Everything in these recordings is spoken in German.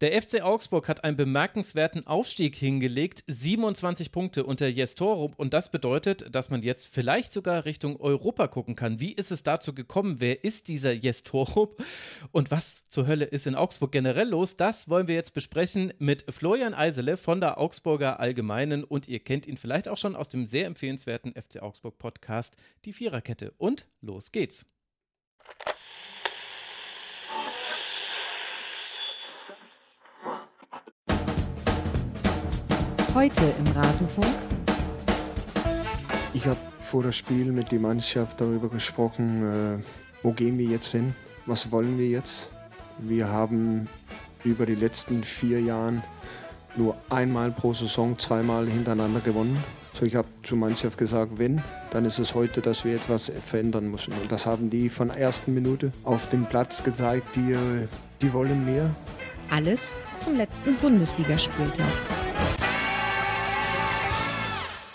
Der FC Augsburg hat einen bemerkenswerten Aufstieg hingelegt, 27 Punkte unter Jestorup und das bedeutet, dass man jetzt vielleicht sogar Richtung Europa gucken kann. Wie ist es dazu gekommen? Wer ist dieser Jestorup und was zur Hölle ist in Augsburg generell los? Das wollen wir jetzt besprechen mit Florian Eisele von der Augsburger Allgemeinen und ihr kennt ihn vielleicht auch schon aus dem sehr empfehlenswerten FC Augsburg Podcast Die Viererkette und los geht's. Heute im Rasenfunk. Ich habe vor das Spiel mit der Mannschaft darüber gesprochen, äh, wo gehen wir jetzt hin, was wollen wir jetzt. Wir haben über die letzten vier Jahre nur einmal pro Saison zweimal hintereinander gewonnen. So, ich habe zur Mannschaft gesagt, wenn, dann ist es heute, dass wir etwas verändern müssen. Und das haben die von der ersten Minute auf dem Platz gezeigt, die, äh, die wollen mehr. Alles zum letzten Bundesligaspieltag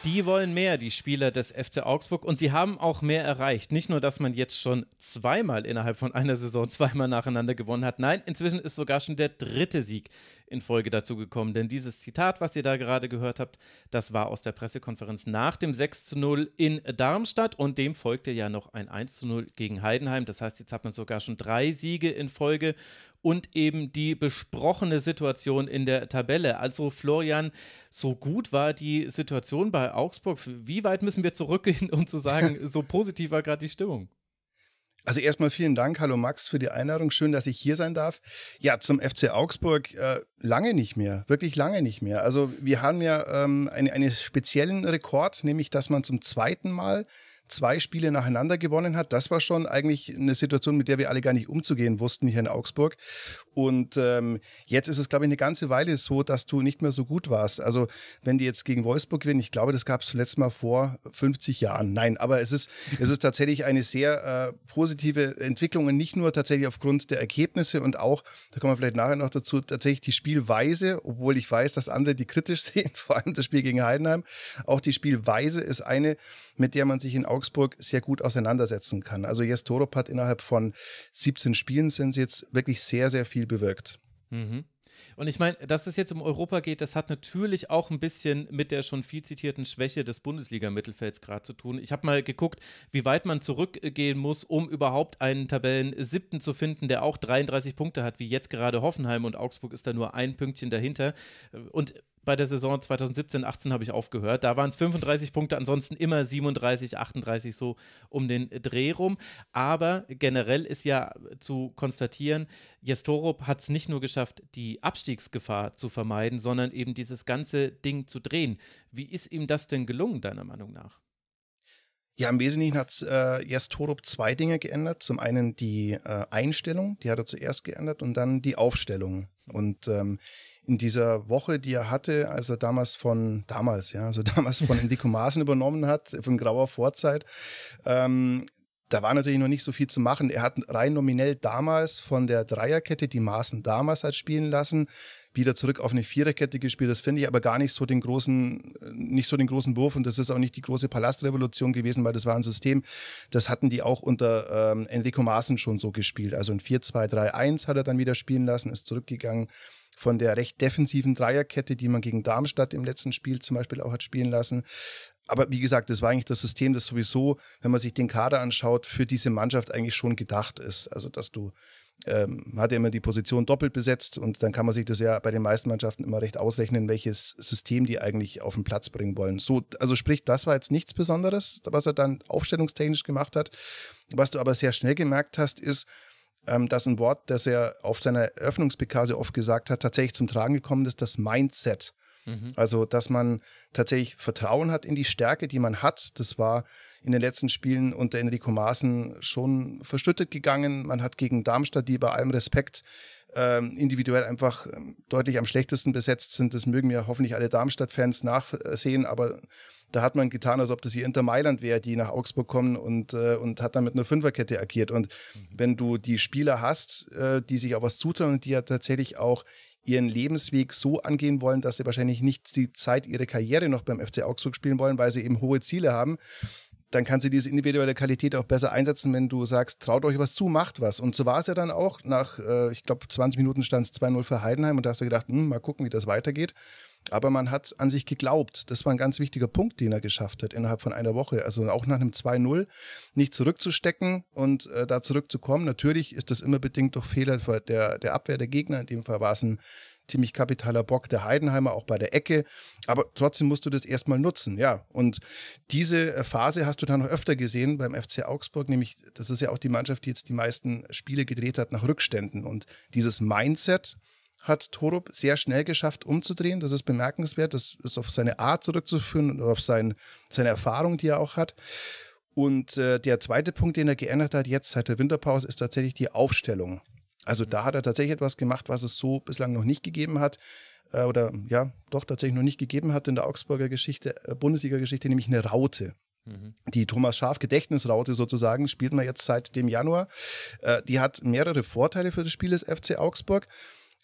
die wollen mehr, die Spieler des FC Augsburg. Und sie haben auch mehr erreicht. Nicht nur, dass man jetzt schon zweimal innerhalb von einer Saison zweimal nacheinander gewonnen hat. Nein, inzwischen ist sogar schon der dritte Sieg in Folge dazu gekommen. Denn dieses Zitat, was ihr da gerade gehört habt, das war aus der Pressekonferenz nach dem 6 zu 0 in Darmstadt und dem folgte ja noch ein 1 zu 0 gegen Heidenheim. Das heißt, jetzt hat man sogar schon drei Siege in Folge und eben die besprochene Situation in der Tabelle. Also Florian, so gut war die Situation bei Augsburg. Wie weit müssen wir zurückgehen, um zu sagen, so positiv war gerade die Stimmung? Also erstmal vielen Dank, hallo Max, für die Einladung. Schön, dass ich hier sein darf. Ja, zum FC Augsburg äh, lange nicht mehr, wirklich lange nicht mehr. Also wir haben ja ähm, einen, eine speziellen Rekord, nämlich dass man zum zweiten Mal zwei Spiele nacheinander gewonnen hat. Das war schon eigentlich eine Situation, mit der wir alle gar nicht umzugehen wussten hier in Augsburg. Und ähm, jetzt ist es, glaube ich, eine ganze Weile so, dass du nicht mehr so gut warst. Also, wenn die jetzt gegen Wolfsburg gewinnen, ich glaube, das gab es zuletzt mal vor 50 Jahren. Nein, aber es ist, es ist tatsächlich eine sehr äh, positive Entwicklung und nicht nur tatsächlich aufgrund der Ergebnisse und auch, da kommen wir vielleicht nachher noch dazu, tatsächlich die Spielweise, obwohl ich weiß, dass andere die kritisch sehen, vor allem das Spiel gegen Heidenheim, auch die Spielweise ist eine, mit der man sich in Augsburg sehr gut auseinandersetzen kann. Also, Jes Torop hat innerhalb von 17 Spielen sind sie jetzt wirklich sehr, sehr viel viel bewirkt. Mhm. Und ich meine, dass es jetzt um Europa geht, das hat natürlich auch ein bisschen mit der schon viel zitierten Schwäche des Bundesliga-Mittelfelds gerade zu tun. Ich habe mal geguckt, wie weit man zurückgehen muss, um überhaupt einen Tabellen siebten zu finden, der auch 33 Punkte hat, wie jetzt gerade Hoffenheim und Augsburg ist da nur ein Pünktchen dahinter. Und bei der Saison 2017-18 habe ich aufgehört. Da waren es 35 Punkte, ansonsten immer 37, 38 so um den Dreh rum. Aber generell ist ja zu konstatieren, Jestorop hat es nicht nur geschafft, die Abstiegsgefahr zu vermeiden, sondern eben dieses ganze Ding zu drehen. Wie ist ihm das denn gelungen, deiner Meinung nach? Ja, im Wesentlichen hat äh, erst Torup zwei Dinge geändert. Zum einen die äh, Einstellung, die hat er zuerst geändert, und dann die Aufstellung. Und ähm, in dieser Woche, die er hatte, als er damals von, damals, ja, also damals von Enrico Maaßen übernommen hat, von grauer Vorzeit, ähm, da war natürlich noch nicht so viel zu machen. Er hat rein nominell damals von der Dreierkette, die Maaßen damals hat spielen lassen, wieder zurück auf eine Viererkette gespielt. Das finde ich aber gar nicht so den großen, äh, nicht so den großen Wurf und das ist auch nicht die große Palastrevolution gewesen, weil das war ein System, das hatten die auch unter ähm, Enrico Maaßen schon so gespielt. Also ein 4-2-3-1 hat er dann wieder spielen lassen, ist zurückgegangen von der recht defensiven Dreierkette, die man gegen Darmstadt im letzten Spiel zum Beispiel auch hat spielen lassen. Aber wie gesagt, das war eigentlich das System, das sowieso, wenn man sich den Kader anschaut, für diese Mannschaft eigentlich schon gedacht ist. Also, dass du ähm, hat er immer die Position doppelt besetzt und dann kann man sich das ja bei den meisten Mannschaften immer recht ausrechnen, welches System die eigentlich auf den Platz bringen wollen. So, also sprich, das war jetzt nichts Besonderes, was er dann aufstellungstechnisch gemacht hat. Was du aber sehr schnell gemerkt hast, ist, ähm, dass ein Wort, das er auf seiner eröffnungs oft gesagt hat, tatsächlich zum Tragen gekommen ist, das Mindset. Mhm. Also, dass man tatsächlich Vertrauen hat in die Stärke, die man hat. Das war in den letzten Spielen unter Enrico Maaßen schon verschüttet gegangen. Man hat gegen Darmstadt, die bei allem Respekt ähm, individuell einfach ähm, deutlich am schlechtesten besetzt sind. Das mögen ja hoffentlich alle Darmstadt-Fans nachsehen, aber da hat man getan, als ob das hier Inter Mailand wäre, die nach Augsburg kommen und, äh, und hat dann mit einer Fünferkette agiert. Und mhm. wenn du die Spieler hast, äh, die sich auch was zutrauen und die ja tatsächlich auch ihren Lebensweg so angehen wollen, dass sie wahrscheinlich nicht die Zeit ihrer Karriere noch beim FC Augsburg spielen wollen, weil sie eben hohe Ziele haben, dann kann sie diese individuelle Qualität auch besser einsetzen, wenn du sagst, traut euch was zu, macht was. Und so war es ja dann auch. Nach, äh, ich glaube, 20 Minuten stand es 2-0 für Heidenheim und da hast du gedacht, hm, mal gucken, wie das weitergeht. Aber man hat an sich geglaubt. Das war ein ganz wichtiger Punkt, den er geschafft hat innerhalb von einer Woche. Also auch nach einem 2-0 nicht zurückzustecken und äh, da zurückzukommen. Natürlich ist das immer bedingt durch Fehler der, der Abwehr der Gegner. In dem Fall war es ein ziemlich kapitaler Bock der Heidenheimer, auch bei der Ecke. Aber trotzdem musst du das erstmal nutzen, ja. Und diese äh, Phase hast du dann noch öfter gesehen beim FC Augsburg, nämlich das ist ja auch die Mannschaft, die jetzt die meisten Spiele gedreht hat nach Rückständen. Und dieses Mindset, hat Torup sehr schnell geschafft umzudrehen. Das ist bemerkenswert. Das ist auf seine Art zurückzuführen und auf sein, seine Erfahrung, die er auch hat. Und äh, der zweite Punkt, den er geändert hat jetzt seit der Winterpause, ist tatsächlich die Aufstellung. Also da hat er tatsächlich etwas gemacht, was es so bislang noch nicht gegeben hat äh, oder ja, doch tatsächlich noch nicht gegeben hat in der Augsburger Geschichte, äh, Bundesliga-Geschichte, nämlich eine Raute. Mhm. Die Thomas Schaf Gedächtnisraute sozusagen spielt man jetzt seit dem Januar. Äh, die hat mehrere Vorteile für das Spiel des FC Augsburg.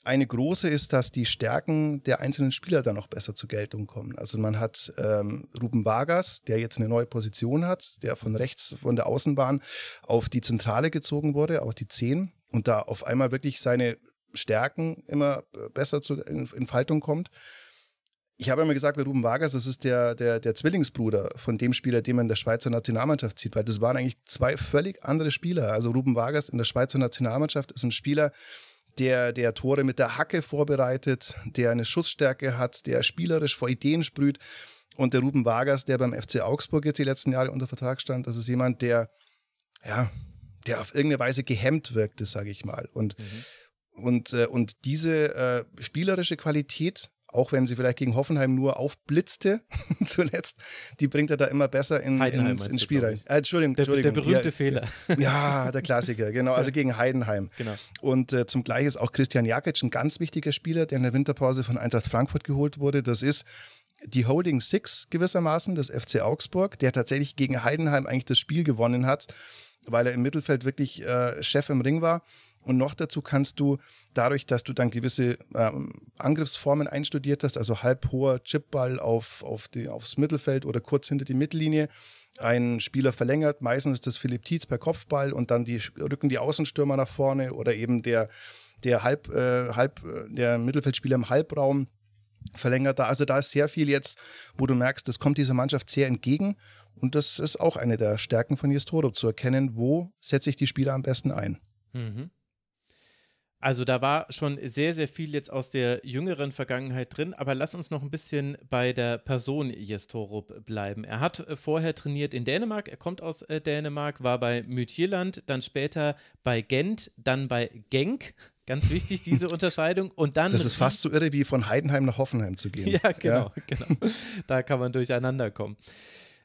Eine große ist, dass die Stärken der einzelnen Spieler dann noch besser zur Geltung kommen. Also man hat ähm, Ruben Vargas, der jetzt eine neue Position hat, der von rechts von der Außenbahn auf die Zentrale gezogen wurde, auf die Zehn und da auf einmal wirklich seine Stärken immer äh, besser zur Entfaltung kommt. Ich habe immer gesagt, bei Ruben Vargas, das ist der, der, der Zwillingsbruder von dem Spieler, den man in der Schweizer Nationalmannschaft zieht, weil das waren eigentlich zwei völlig andere Spieler. Also Ruben Vargas in der Schweizer Nationalmannschaft ist ein Spieler, der, der Tore mit der Hacke vorbereitet, der eine Schussstärke hat, der spielerisch vor Ideen sprüht. Und der Ruben Vargas, der beim FC Augsburg jetzt die letzten Jahre unter Vertrag stand, das ist jemand, der, ja, der auf irgendeine Weise gehemmt wirkte, sage ich mal. Und, mhm. und, äh, und diese äh, spielerische Qualität auch wenn sie vielleicht gegen Hoffenheim nur aufblitzte zuletzt, die bringt er da immer besser in, ins, ins, Spiel rein. Äh, Entschuldigung, der, Entschuldigung, der, berühmte ja, Fehler. Ja, der Klassiker, genau, also gegen Heidenheim. Genau. Und äh, zum Gleichen ist auch Christian Jakic ein ganz wichtiger Spieler, der in der Winterpause von Eintracht Frankfurt geholt wurde. Das ist die Holding Six gewissermaßen das FC Augsburg, der tatsächlich gegen Heidenheim eigentlich das Spiel gewonnen hat, weil er im Mittelfeld wirklich äh, Chef im Ring war und noch dazu kannst du dadurch, dass du dann gewisse ähm, Angriffsformen einstudiert hast, also halb hoher Chipball auf, auf die, aufs Mittelfeld oder kurz hinter die Mittellinie, ein Spieler verlängert, meistens ist das Philipp Tietz per Kopfball und dann die, rücken die Außenstürmer nach vorne oder eben der, der, Halb, äh, Halb, äh, der Mittelfeldspieler im Halbraum verlängert da. Also da ist sehr viel jetzt, wo du merkst, das kommt dieser Mannschaft sehr entgegen und das ist auch eine der Stärken von Jestoro, zu erkennen, wo setze ich die Spieler am besten ein. Mhm. Also da war schon sehr, sehr viel jetzt aus der jüngeren Vergangenheit drin, aber lass uns noch ein bisschen bei der Person Jestorup bleiben. Er hat äh, vorher trainiert in Dänemark, er kommt aus äh, Dänemark, war bei Mütjeland, dann später bei Gent, dann bei Genk, Ganz wichtig, diese Unterscheidung. Und dann das ist fast so irre, wie von Heidenheim nach Hoffenheim zu gehen. Ja, genau. Ja. genau. Da kann man durcheinander kommen.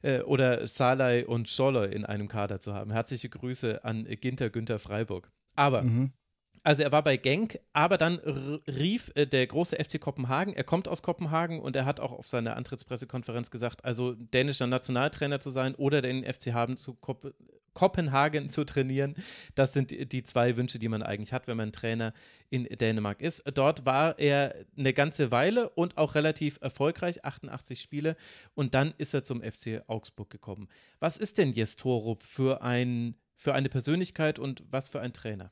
Äh, oder Salai und Scholle in einem Kader zu haben. Herzliche Grüße an Ginter Günther Freiburg. Aber mhm also er war bei Genk, aber dann rief äh, der große FC Kopenhagen, er kommt aus Kopenhagen und er hat auch auf seiner Antrittspressekonferenz gesagt, also dänischer Nationaltrainer zu sein oder den FC Haben zu Kop Kopenhagen zu trainieren, das sind die, die zwei Wünsche, die man eigentlich hat, wenn man Trainer in Dänemark ist. Dort war er eine ganze Weile und auch relativ erfolgreich, 88 Spiele und dann ist er zum FC Augsburg gekommen. Was ist denn Jes Torup für ein für eine Persönlichkeit und was für ein Trainer?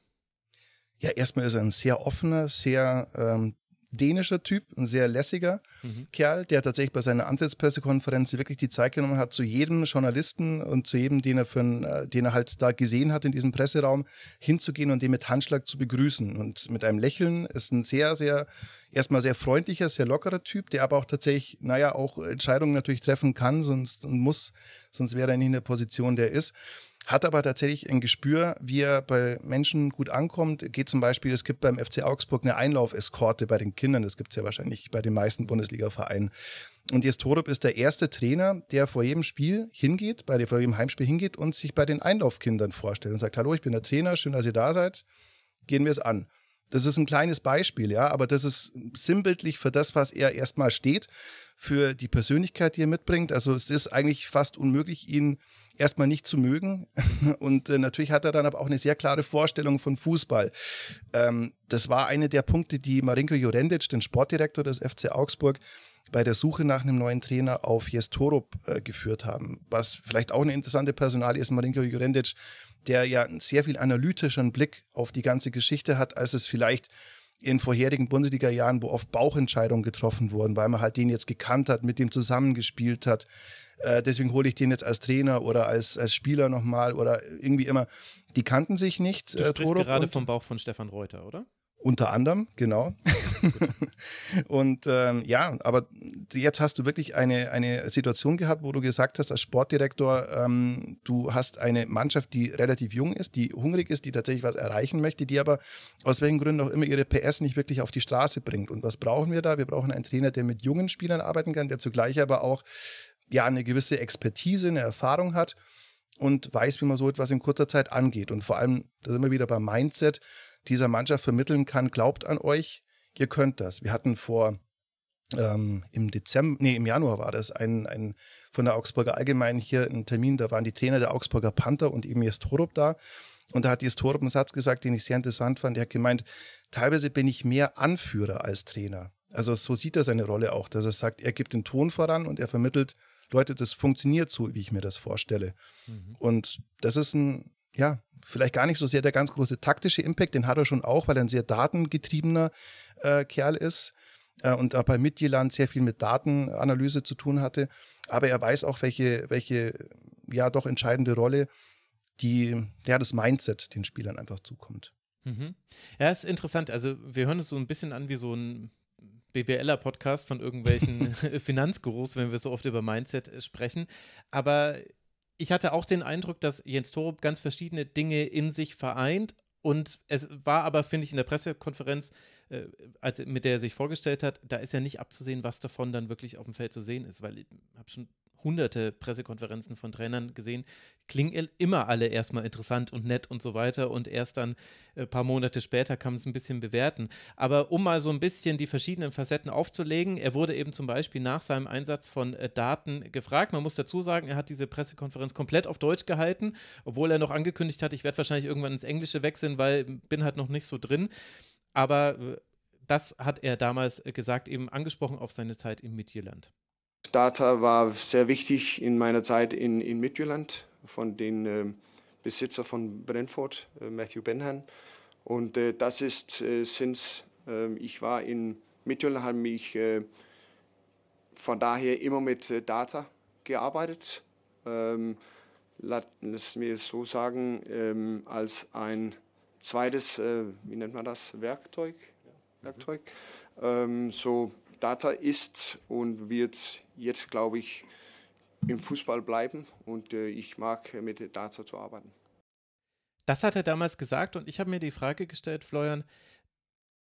ja, erstmal ist er ein sehr offener, sehr ähm, dänischer Typ, ein sehr lässiger mhm. Kerl, der tatsächlich bei seiner Antrittspressekonferenz wirklich die Zeit genommen hat, zu jedem Journalisten und zu jedem, den er, für einen, äh, den er halt da gesehen hat in diesem Presseraum, hinzugehen und den mit Handschlag zu begrüßen. Und mit einem Lächeln ist ein sehr, sehr, erstmal sehr freundlicher, sehr lockerer Typ, der aber auch tatsächlich, naja, auch Entscheidungen natürlich treffen kann, sonst und muss, sonst wäre er nicht in der Position, der ist hat aber tatsächlich ein Gespür, wie er bei Menschen gut ankommt. Geht zum Beispiel, es gibt beim FC Augsburg eine Einlaufeskorte bei den Kindern. Das gibt's ja wahrscheinlich bei den meisten Bundesliga-Vereinen. Und jetzt Torup ist der erste Trainer, der vor jedem Spiel hingeht, bei der vor jedem Heimspiel hingeht und sich bei den Einlaufkindern vorstellt und sagt: Hallo, ich bin der Trainer, schön, dass ihr da seid. Gehen wir es an. Das ist ein kleines Beispiel, ja, aber das ist sinnbildlich für das, was er erstmal steht, für die Persönlichkeit, die er mitbringt. Also es ist eigentlich fast unmöglich, ihn erstmal nicht zu mögen. Und äh, natürlich hat er dann aber auch eine sehr klare Vorstellung von Fußball. Ähm, das war einer der Punkte, die Marinko Jurendic, den Sportdirektor des FC Augsburg, bei der Suche nach einem neuen Trainer auf Jes Torup äh, geführt haben. Was vielleicht auch eine interessante Personalie ist, Marinko Jurendic, der ja einen sehr viel analytischeren Blick auf die ganze Geschichte hat, als es vielleicht in vorherigen Bundesliga-Jahren, wo oft Bauchentscheidungen getroffen wurden, weil man halt den jetzt gekannt hat, mit dem zusammengespielt hat. Äh, deswegen hole ich den jetzt als Trainer oder als, als Spieler nochmal oder irgendwie immer. Die kannten sich nicht. Du äh, sprichst Torop gerade vom Bauch von Stefan Reuter, oder? Unter anderem, genau. und ähm, ja, aber jetzt hast du wirklich eine, eine Situation gehabt, wo du gesagt hast, als Sportdirektor, ähm, du hast eine Mannschaft, die relativ jung ist, die hungrig ist, die tatsächlich was erreichen möchte, die aber aus welchen Gründen auch immer ihre PS nicht wirklich auf die Straße bringt. Und was brauchen wir da? Wir brauchen einen Trainer, der mit jungen Spielern arbeiten kann, der zugleich aber auch ja eine gewisse Expertise, eine Erfahrung hat und weiß, wie man so etwas in kurzer Zeit angeht. Und vor allem, da sind wir wieder beim Mindset, dieser Mannschaft vermitteln kann, glaubt an euch, ihr könnt das. Wir hatten vor ähm, im Dezember, nee, im Januar war das, ein, ein von der Augsburger Allgemeinen hier ein Termin, da waren die Trainer der Augsburger Panther und eben Torup da. Und da hat Torup einen Satz gesagt, den ich sehr interessant fand. Er hat gemeint, teilweise bin ich mehr Anführer als Trainer. Also so sieht er seine Rolle auch, dass er sagt, er gibt den Ton voran und er vermittelt Leute, das funktioniert so, wie ich mir das vorstelle. Mhm. Und das ist ein, ja, vielleicht gar nicht so sehr der ganz große taktische Impact, den hat er schon auch, weil er ein sehr datengetriebener äh, Kerl ist äh, und auch bei Midtjylland sehr viel mit Datenanalyse zu tun hatte. Aber er weiß auch, welche, welche ja doch entscheidende Rolle die, ja, das Mindset den Spielern einfach zukommt. Mhm. Ja, ist interessant. Also wir hören es so ein bisschen an wie so ein BWLer-Podcast von irgendwelchen Finanzgurus, wenn wir so oft über Mindset äh, sprechen. Aber ich hatte auch den Eindruck, dass Jens Torup ganz verschiedene Dinge in sich vereint. Und es war aber, finde ich, in der Pressekonferenz, äh, als, mit der er sich vorgestellt hat, da ist ja nicht abzusehen, was davon dann wirklich auf dem Feld zu sehen ist, weil ich habe schon hunderte Pressekonferenzen von Trainern gesehen, klingen immer alle erstmal interessant und nett und so weiter und erst dann ein äh, paar Monate später kann man es ein bisschen bewerten. Aber um mal so ein bisschen die verschiedenen Facetten aufzulegen, er wurde eben zum Beispiel nach seinem Einsatz von äh, Daten gefragt. Man muss dazu sagen, er hat diese Pressekonferenz komplett auf Deutsch gehalten, obwohl er noch angekündigt hat, ich werde wahrscheinlich irgendwann ins Englische wechseln, weil bin halt noch nicht so drin. Aber äh, das hat er damals gesagt, eben angesprochen auf seine Zeit im Midtjylland. Data war sehr wichtig in meiner Zeit in, in Midtjylland von den äh, Besitzer von Brentford, äh, Matthew Benham. Und äh, das ist, äh, since ähm, ich war in Midtjylland, habe ich äh, von daher immer mit äh, Data gearbeitet. Ähm, lass mir so sagen, ähm, als ein zweites, äh, wie nennt man das, Werkzeug. Werkzeug. Ähm, so Data ist und wird jetzt, glaube ich, im Fußball bleiben und äh, ich mag mit Data zu arbeiten. Das hat er damals gesagt und ich habe mir die Frage gestellt, Florian,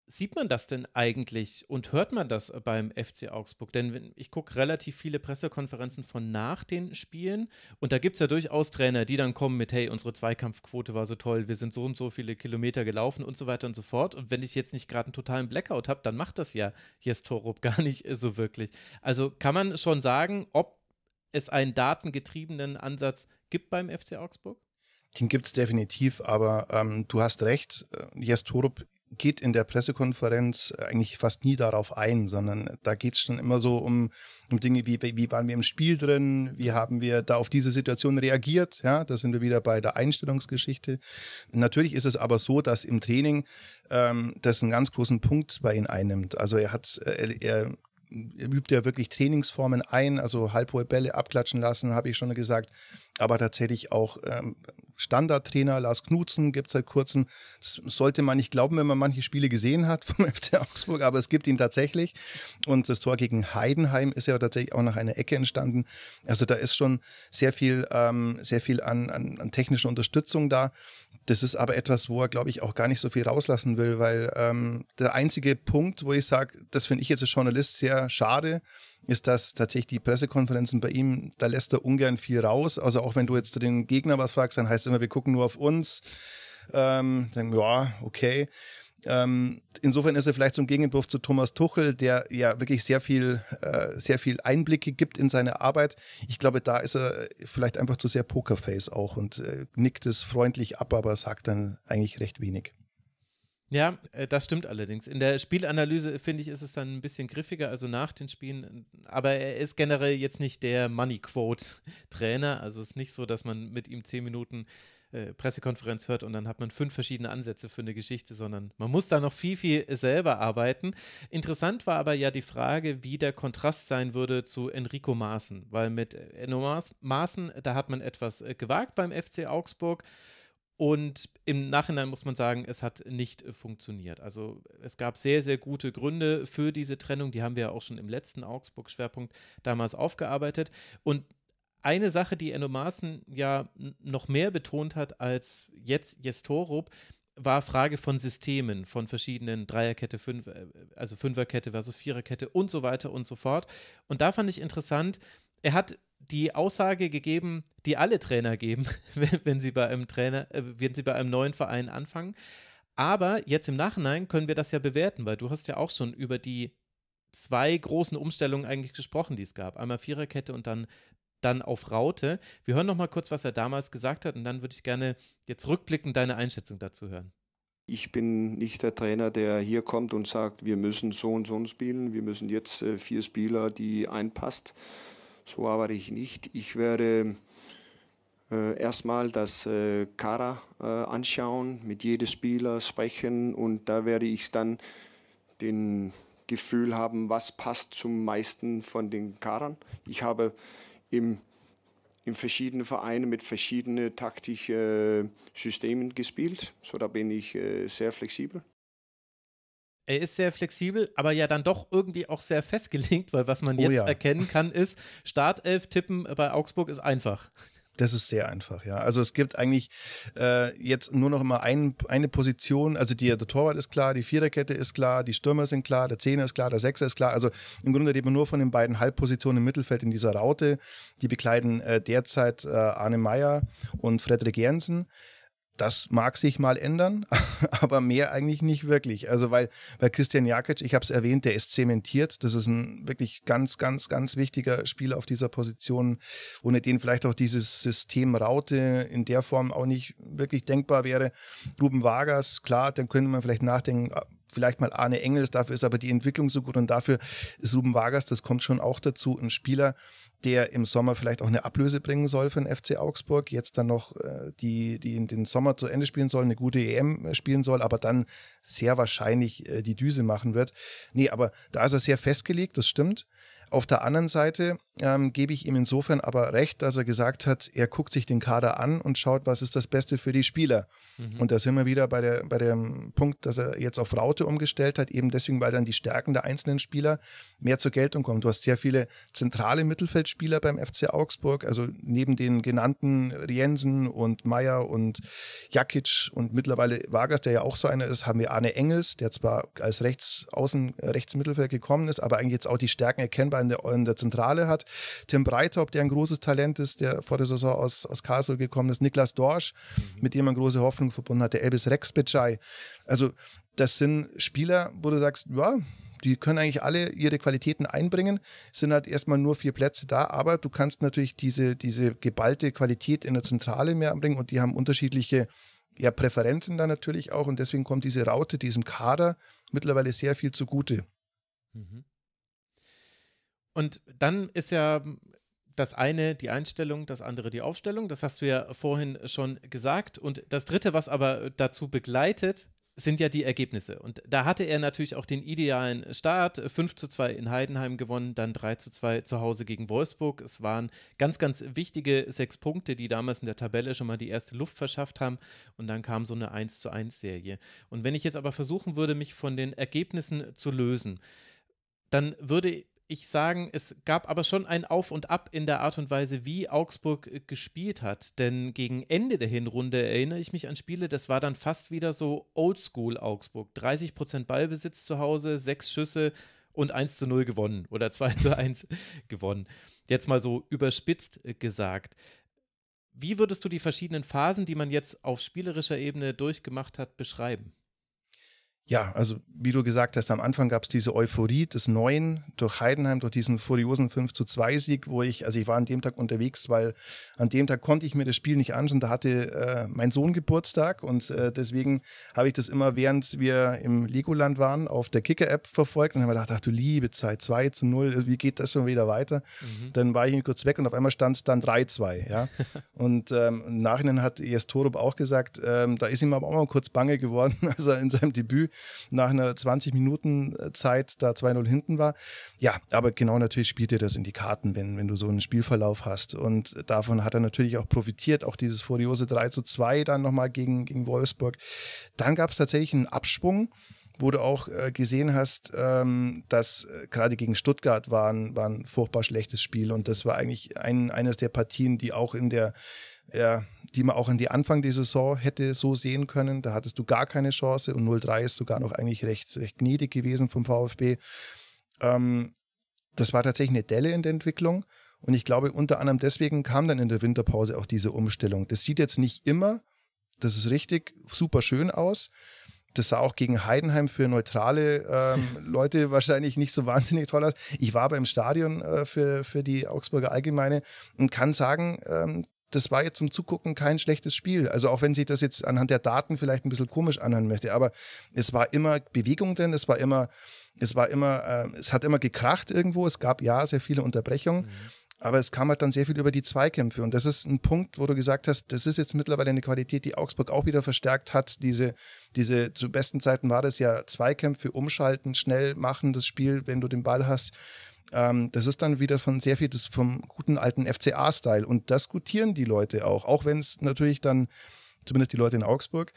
sieht man das denn eigentlich und hört man das beim FC Augsburg? Denn ich gucke relativ viele Pressekonferenzen von nach den Spielen und da gibt es ja durchaus Trainer, die dann kommen mit, hey, unsere Zweikampfquote war so toll, wir sind so und so viele Kilometer gelaufen und so weiter und so fort. Und wenn ich jetzt nicht gerade einen totalen Blackout habe, dann macht das ja Jes Torup gar nicht so wirklich. Also kann man schon sagen, ob es einen datengetriebenen Ansatz gibt beim FC Augsburg? Den gibt es definitiv, aber ähm, du hast recht, äh, Jes Torup geht in der Pressekonferenz äh, eigentlich fast nie darauf ein, sondern da geht es schon immer so um, um Dinge wie, wie waren wir im Spiel drin, wie haben wir da auf diese Situation reagiert, ja, da sind wir wieder bei der Einstellungsgeschichte. Natürlich ist es aber so, dass im Training ähm, das einen ganz großen Punkt bei ihm einnimmt. Also er hat, äh, er übt ja wirklich Trainingsformen ein, also halbhohe Bälle abklatschen lassen, habe ich schon gesagt, aber tatsächlich auch ähm, Standardtrainer Lars Knutzen gibt es seit kurzem. Das sollte man nicht glauben, wenn man manche Spiele gesehen hat vom FC Augsburg, aber es gibt ihn tatsächlich. Und das Tor gegen Heidenheim ist ja tatsächlich auch nach einer Ecke entstanden. Also da ist schon sehr viel, ähm, sehr viel an, an, an technischer Unterstützung da. Das ist aber etwas, wo er, glaube ich, auch gar nicht so viel rauslassen will, weil ähm, der einzige Punkt, wo ich sage, das finde ich jetzt als Journalist sehr schade, ist, dass tatsächlich die Pressekonferenzen bei ihm, da lässt er ungern viel raus. Also auch wenn du jetzt zu den Gegner was fragst, dann heißt es immer, wir gucken nur auf uns. Ähm, dann, ja, okay. Ähm, insofern ist er vielleicht zum Gegenentwurf zu Thomas Tuchel, der ja wirklich sehr viel, äh, sehr viel Einblicke gibt in seine Arbeit. Ich glaube, da ist er vielleicht einfach zu sehr Pokerface auch und äh, nickt es freundlich ab, aber sagt dann eigentlich recht wenig. Ja, äh, das stimmt allerdings. In der Spielanalyse, finde ich, ist es dann ein bisschen griffiger, also nach den Spielen. Aber er ist generell jetzt nicht der Money-Quote-Trainer. Also es ist nicht so, dass man mit ihm zehn Minuten äh, Pressekonferenz hört und dann hat man fünf verschiedene Ansätze für eine Geschichte, sondern man muss da noch viel, viel selber arbeiten. Interessant war aber ja die Frage, wie der Kontrast sein würde zu Enrico Maaßen, weil mit Enno Maaßen, da hat man etwas äh, gewagt beim FC Augsburg. Und im Nachhinein muss man sagen, es hat nicht äh, funktioniert. Also es gab sehr, sehr gute Gründe für diese Trennung. Die haben wir ja auch schon im letzten Augsburg-Schwerpunkt damals aufgearbeitet. Und eine Sache, die Enno Maaßen ja noch mehr betont hat als jetzt Jestorup, war Frage von Systemen, von verschiedenen Dreierkette, fünf, äh, also Fünferkette versus Viererkette und so weiter und so fort. Und da fand ich interessant, er hat die Aussage gegeben, die alle Trainer geben, wenn, wenn sie bei einem Trainer, äh, wenn sie bei einem neuen Verein anfangen. Aber jetzt im Nachhinein können wir das ja bewerten, weil du hast ja auch schon über die zwei großen Umstellungen eigentlich gesprochen, die es gab. Einmal Viererkette und dann dann auf Raute. Wir hören noch mal kurz, was er damals gesagt hat und dann würde ich gerne jetzt rückblickend deine Einschätzung dazu hören. Ich bin nicht der Trainer, der hier kommt und sagt, wir müssen so und so spielen, wir müssen jetzt äh, vier Spieler, die einpasst. So arbeite ich nicht. Ich werde äh, erstmal das äh, Kara äh, anschauen, mit jedem Spieler sprechen und da werde ich dann den Gefühl haben, was passt zum meisten von den Karern. Ich habe im, in verschiedenen Vereinen mit verschiedenen taktischen äh, Systemen gespielt. So, da bin ich äh, sehr flexibel. Er ist sehr flexibel, aber ja dann doch irgendwie auch sehr festgelegt, weil was man oh jetzt ja. erkennen kann, ist, Startelf tippen bei Augsburg ist einfach. Das ist sehr einfach, ja. Also es gibt eigentlich äh, jetzt nur noch immer ein, eine Position. Also die, der Torwart ist klar, die Viererkette ist klar, die Stürmer sind klar, der Zehner ist klar, der Sechser ist klar. Also im Grunde reden wir nur von den beiden Halbpositionen im Mittelfeld in dieser Raute. Die bekleiden äh, derzeit äh, Arne Meyer und Frederik Jensen das mag sich mal ändern, aber mehr eigentlich nicht wirklich. Also weil bei Christian Jakic, ich habe es erwähnt, der ist zementiert. Das ist ein wirklich ganz, ganz, ganz wichtiger Spieler auf dieser Position, ohne den vielleicht auch dieses System Raute in der Form auch nicht wirklich denkbar wäre. Ruben Vargas, klar, dann könnte man vielleicht nachdenken, ah, vielleicht mal Arne Engels, dafür ist aber die Entwicklung so gut und dafür ist Ruben Vargas, das kommt schon auch dazu, ein Spieler, der im Sommer vielleicht auch eine Ablöse bringen soll für den FC Augsburg, jetzt dann noch äh, die, die den Sommer zu Ende spielen soll, eine gute EM spielen soll, aber dann sehr wahrscheinlich äh, die Düse machen wird. Nee, aber da ist er sehr festgelegt, das stimmt. Auf der anderen Seite ähm, gebe ich ihm insofern aber recht, dass er gesagt hat, er guckt sich den Kader an und schaut, was ist das Beste für die Spieler. Mhm. Und da sind wir wieder bei, der, bei dem Punkt, dass er jetzt auf Raute umgestellt hat, eben deswegen, weil dann die Stärken der einzelnen Spieler mehr zur Geltung kommen. Du hast sehr viele zentrale Mittelfeldspieler beim FC Augsburg, also neben den genannten Jensen und Meyer und Jakic und mittlerweile Vargas, der ja auch so einer ist, haben wir Arne Engels, der zwar als Rechtsaußen, Rechtsmittelfeld gekommen ist, aber eigentlich jetzt auch die Stärken erkennbar in der, in der Zentrale hat. Tim Breithaupt, der ein großes Talent ist, der vor der Saison aus, aus Kassel gekommen ist. Niklas Dorsch, mhm. mit dem man große Hoffnung verbunden hat, der Elvis Rex Bitschei. Also das sind Spieler, wo du sagst, ja, die können eigentlich alle ihre Qualitäten einbringen, sind halt erstmal nur vier Plätze da, aber du kannst natürlich diese, diese geballte Qualität in der Zentrale mehr anbringen und die haben unterschiedliche ja, Präferenzen da natürlich auch und deswegen kommt diese Raute diesem Kader mittlerweile sehr viel zugute. Mhm. Und dann ist ja das eine die Einstellung, das andere die Aufstellung. Das hast du ja vorhin schon gesagt. Und das dritte, was aber dazu begleitet, sind ja die Ergebnisse. Und da hatte er natürlich auch den idealen Start. 5 zu 2 in Heidenheim gewonnen, dann 3 zu 2 zu Hause gegen Wolfsburg. Es waren ganz, ganz wichtige sechs Punkte, die damals in der Tabelle schon mal die erste Luft verschafft haben. Und dann kam so eine 1 zu 1 Serie. Und wenn ich jetzt aber versuchen würde, mich von den Ergebnissen zu lösen, dann würde ich sagen, es gab aber schon ein Auf und Ab in der Art und Weise, wie Augsburg äh, gespielt hat. Denn gegen Ende der Hinrunde erinnere ich mich an Spiele, das war dann fast wieder so Oldschool Augsburg. 30 Ballbesitz zu Hause, sechs Schüsse und 1 zu 0 gewonnen oder 2 zu 1 gewonnen. Jetzt mal so überspitzt äh, gesagt. Wie würdest du die verschiedenen Phasen, die man jetzt auf spielerischer Ebene durchgemacht hat, beschreiben? Ja, also wie du gesagt hast, am Anfang gab es diese Euphorie des Neuen durch Heidenheim, durch diesen furiosen 5 zu 2 Sieg, wo ich, also ich war an dem Tag unterwegs, weil an dem Tag konnte ich mir das Spiel nicht anschauen. Da hatte äh, mein Sohn Geburtstag und äh, deswegen habe ich das immer, während wir im Legoland waren, auf der Kicker-App verfolgt und habe mir gedacht, ach du liebe Zeit, 2 zu 0, also wie geht das schon wieder weiter? Mhm. Dann war ich kurz weg und auf einmal stand es dann 3-2. Ja? und ähm, im Nachhinein hat Jes Torup auch gesagt, ähm, da ist ihm aber auch mal kurz bange geworden, also in seinem Debüt nach einer 20 Minuten äh, Zeit da 2-0 hinten war. Ja, aber genau natürlich spielt dir das in die Karten, wenn, wenn du so einen Spielverlauf hast. Und davon hat er natürlich auch profitiert, auch dieses furiose 3 zu 2 dann nochmal gegen, gegen Wolfsburg. Dann gab es tatsächlich einen Abschwung wo du auch äh, gesehen hast, ähm, dass äh, gerade gegen Stuttgart war ein, war ein furchtbar schlechtes Spiel und das war eigentlich ein, eines der Partien, die auch in der ja, die man auch an die Anfang der Saison hätte so sehen können. Da hattest du gar keine Chance und 0-3 ist sogar noch eigentlich recht, recht gnädig gewesen vom VfB. Ähm, das war tatsächlich eine Delle in der Entwicklung. Und ich glaube, unter anderem deswegen kam dann in der Winterpause auch diese Umstellung. Das sieht jetzt nicht immer, das ist richtig, super schön aus. Das sah auch gegen Heidenheim für neutrale ähm, Leute wahrscheinlich nicht so wahnsinnig toll aus. Ich war beim Stadion äh, für, für die Augsburger Allgemeine und kann sagen, ähm, das war jetzt zum Zugucken kein schlechtes Spiel. Also auch wenn sich das jetzt anhand der Daten vielleicht ein bisschen komisch anhören möchte, aber es war immer Bewegung drin, es war immer, es war immer, äh, es hat immer gekracht irgendwo, es gab ja sehr viele Unterbrechungen. Mhm. Aber es kam halt dann sehr viel über die Zweikämpfe. Und das ist ein Punkt, wo du gesagt hast, das ist jetzt mittlerweile eine Qualität, die Augsburg auch wieder verstärkt hat. Diese, diese, zu besten Zeiten war das ja Zweikämpfe umschalten, schnell machen, das Spiel, wenn du den Ball hast. Ähm, das ist dann wieder von sehr viel des, vom guten alten FCA-Style. Und das gutieren die Leute auch, auch wenn es natürlich dann zumindest die Leute in Augsburg,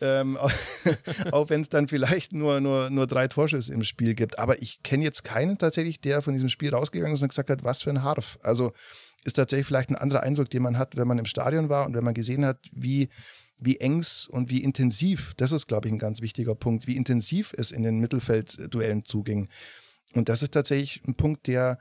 ähm, auch wenn es dann vielleicht nur, nur, nur drei Torschüsse im Spiel gibt. Aber ich kenne jetzt keinen tatsächlich, der von diesem Spiel rausgegangen ist und gesagt hat, was für ein Harf. Also ist tatsächlich vielleicht ein anderer Eindruck, den man hat, wenn man im Stadion war und wenn man gesehen hat, wie, wie engs und wie intensiv, das ist, glaube ich, ein ganz wichtiger Punkt, wie intensiv es in den Mittelfeldduellen zuging. Und das ist tatsächlich ein Punkt, der,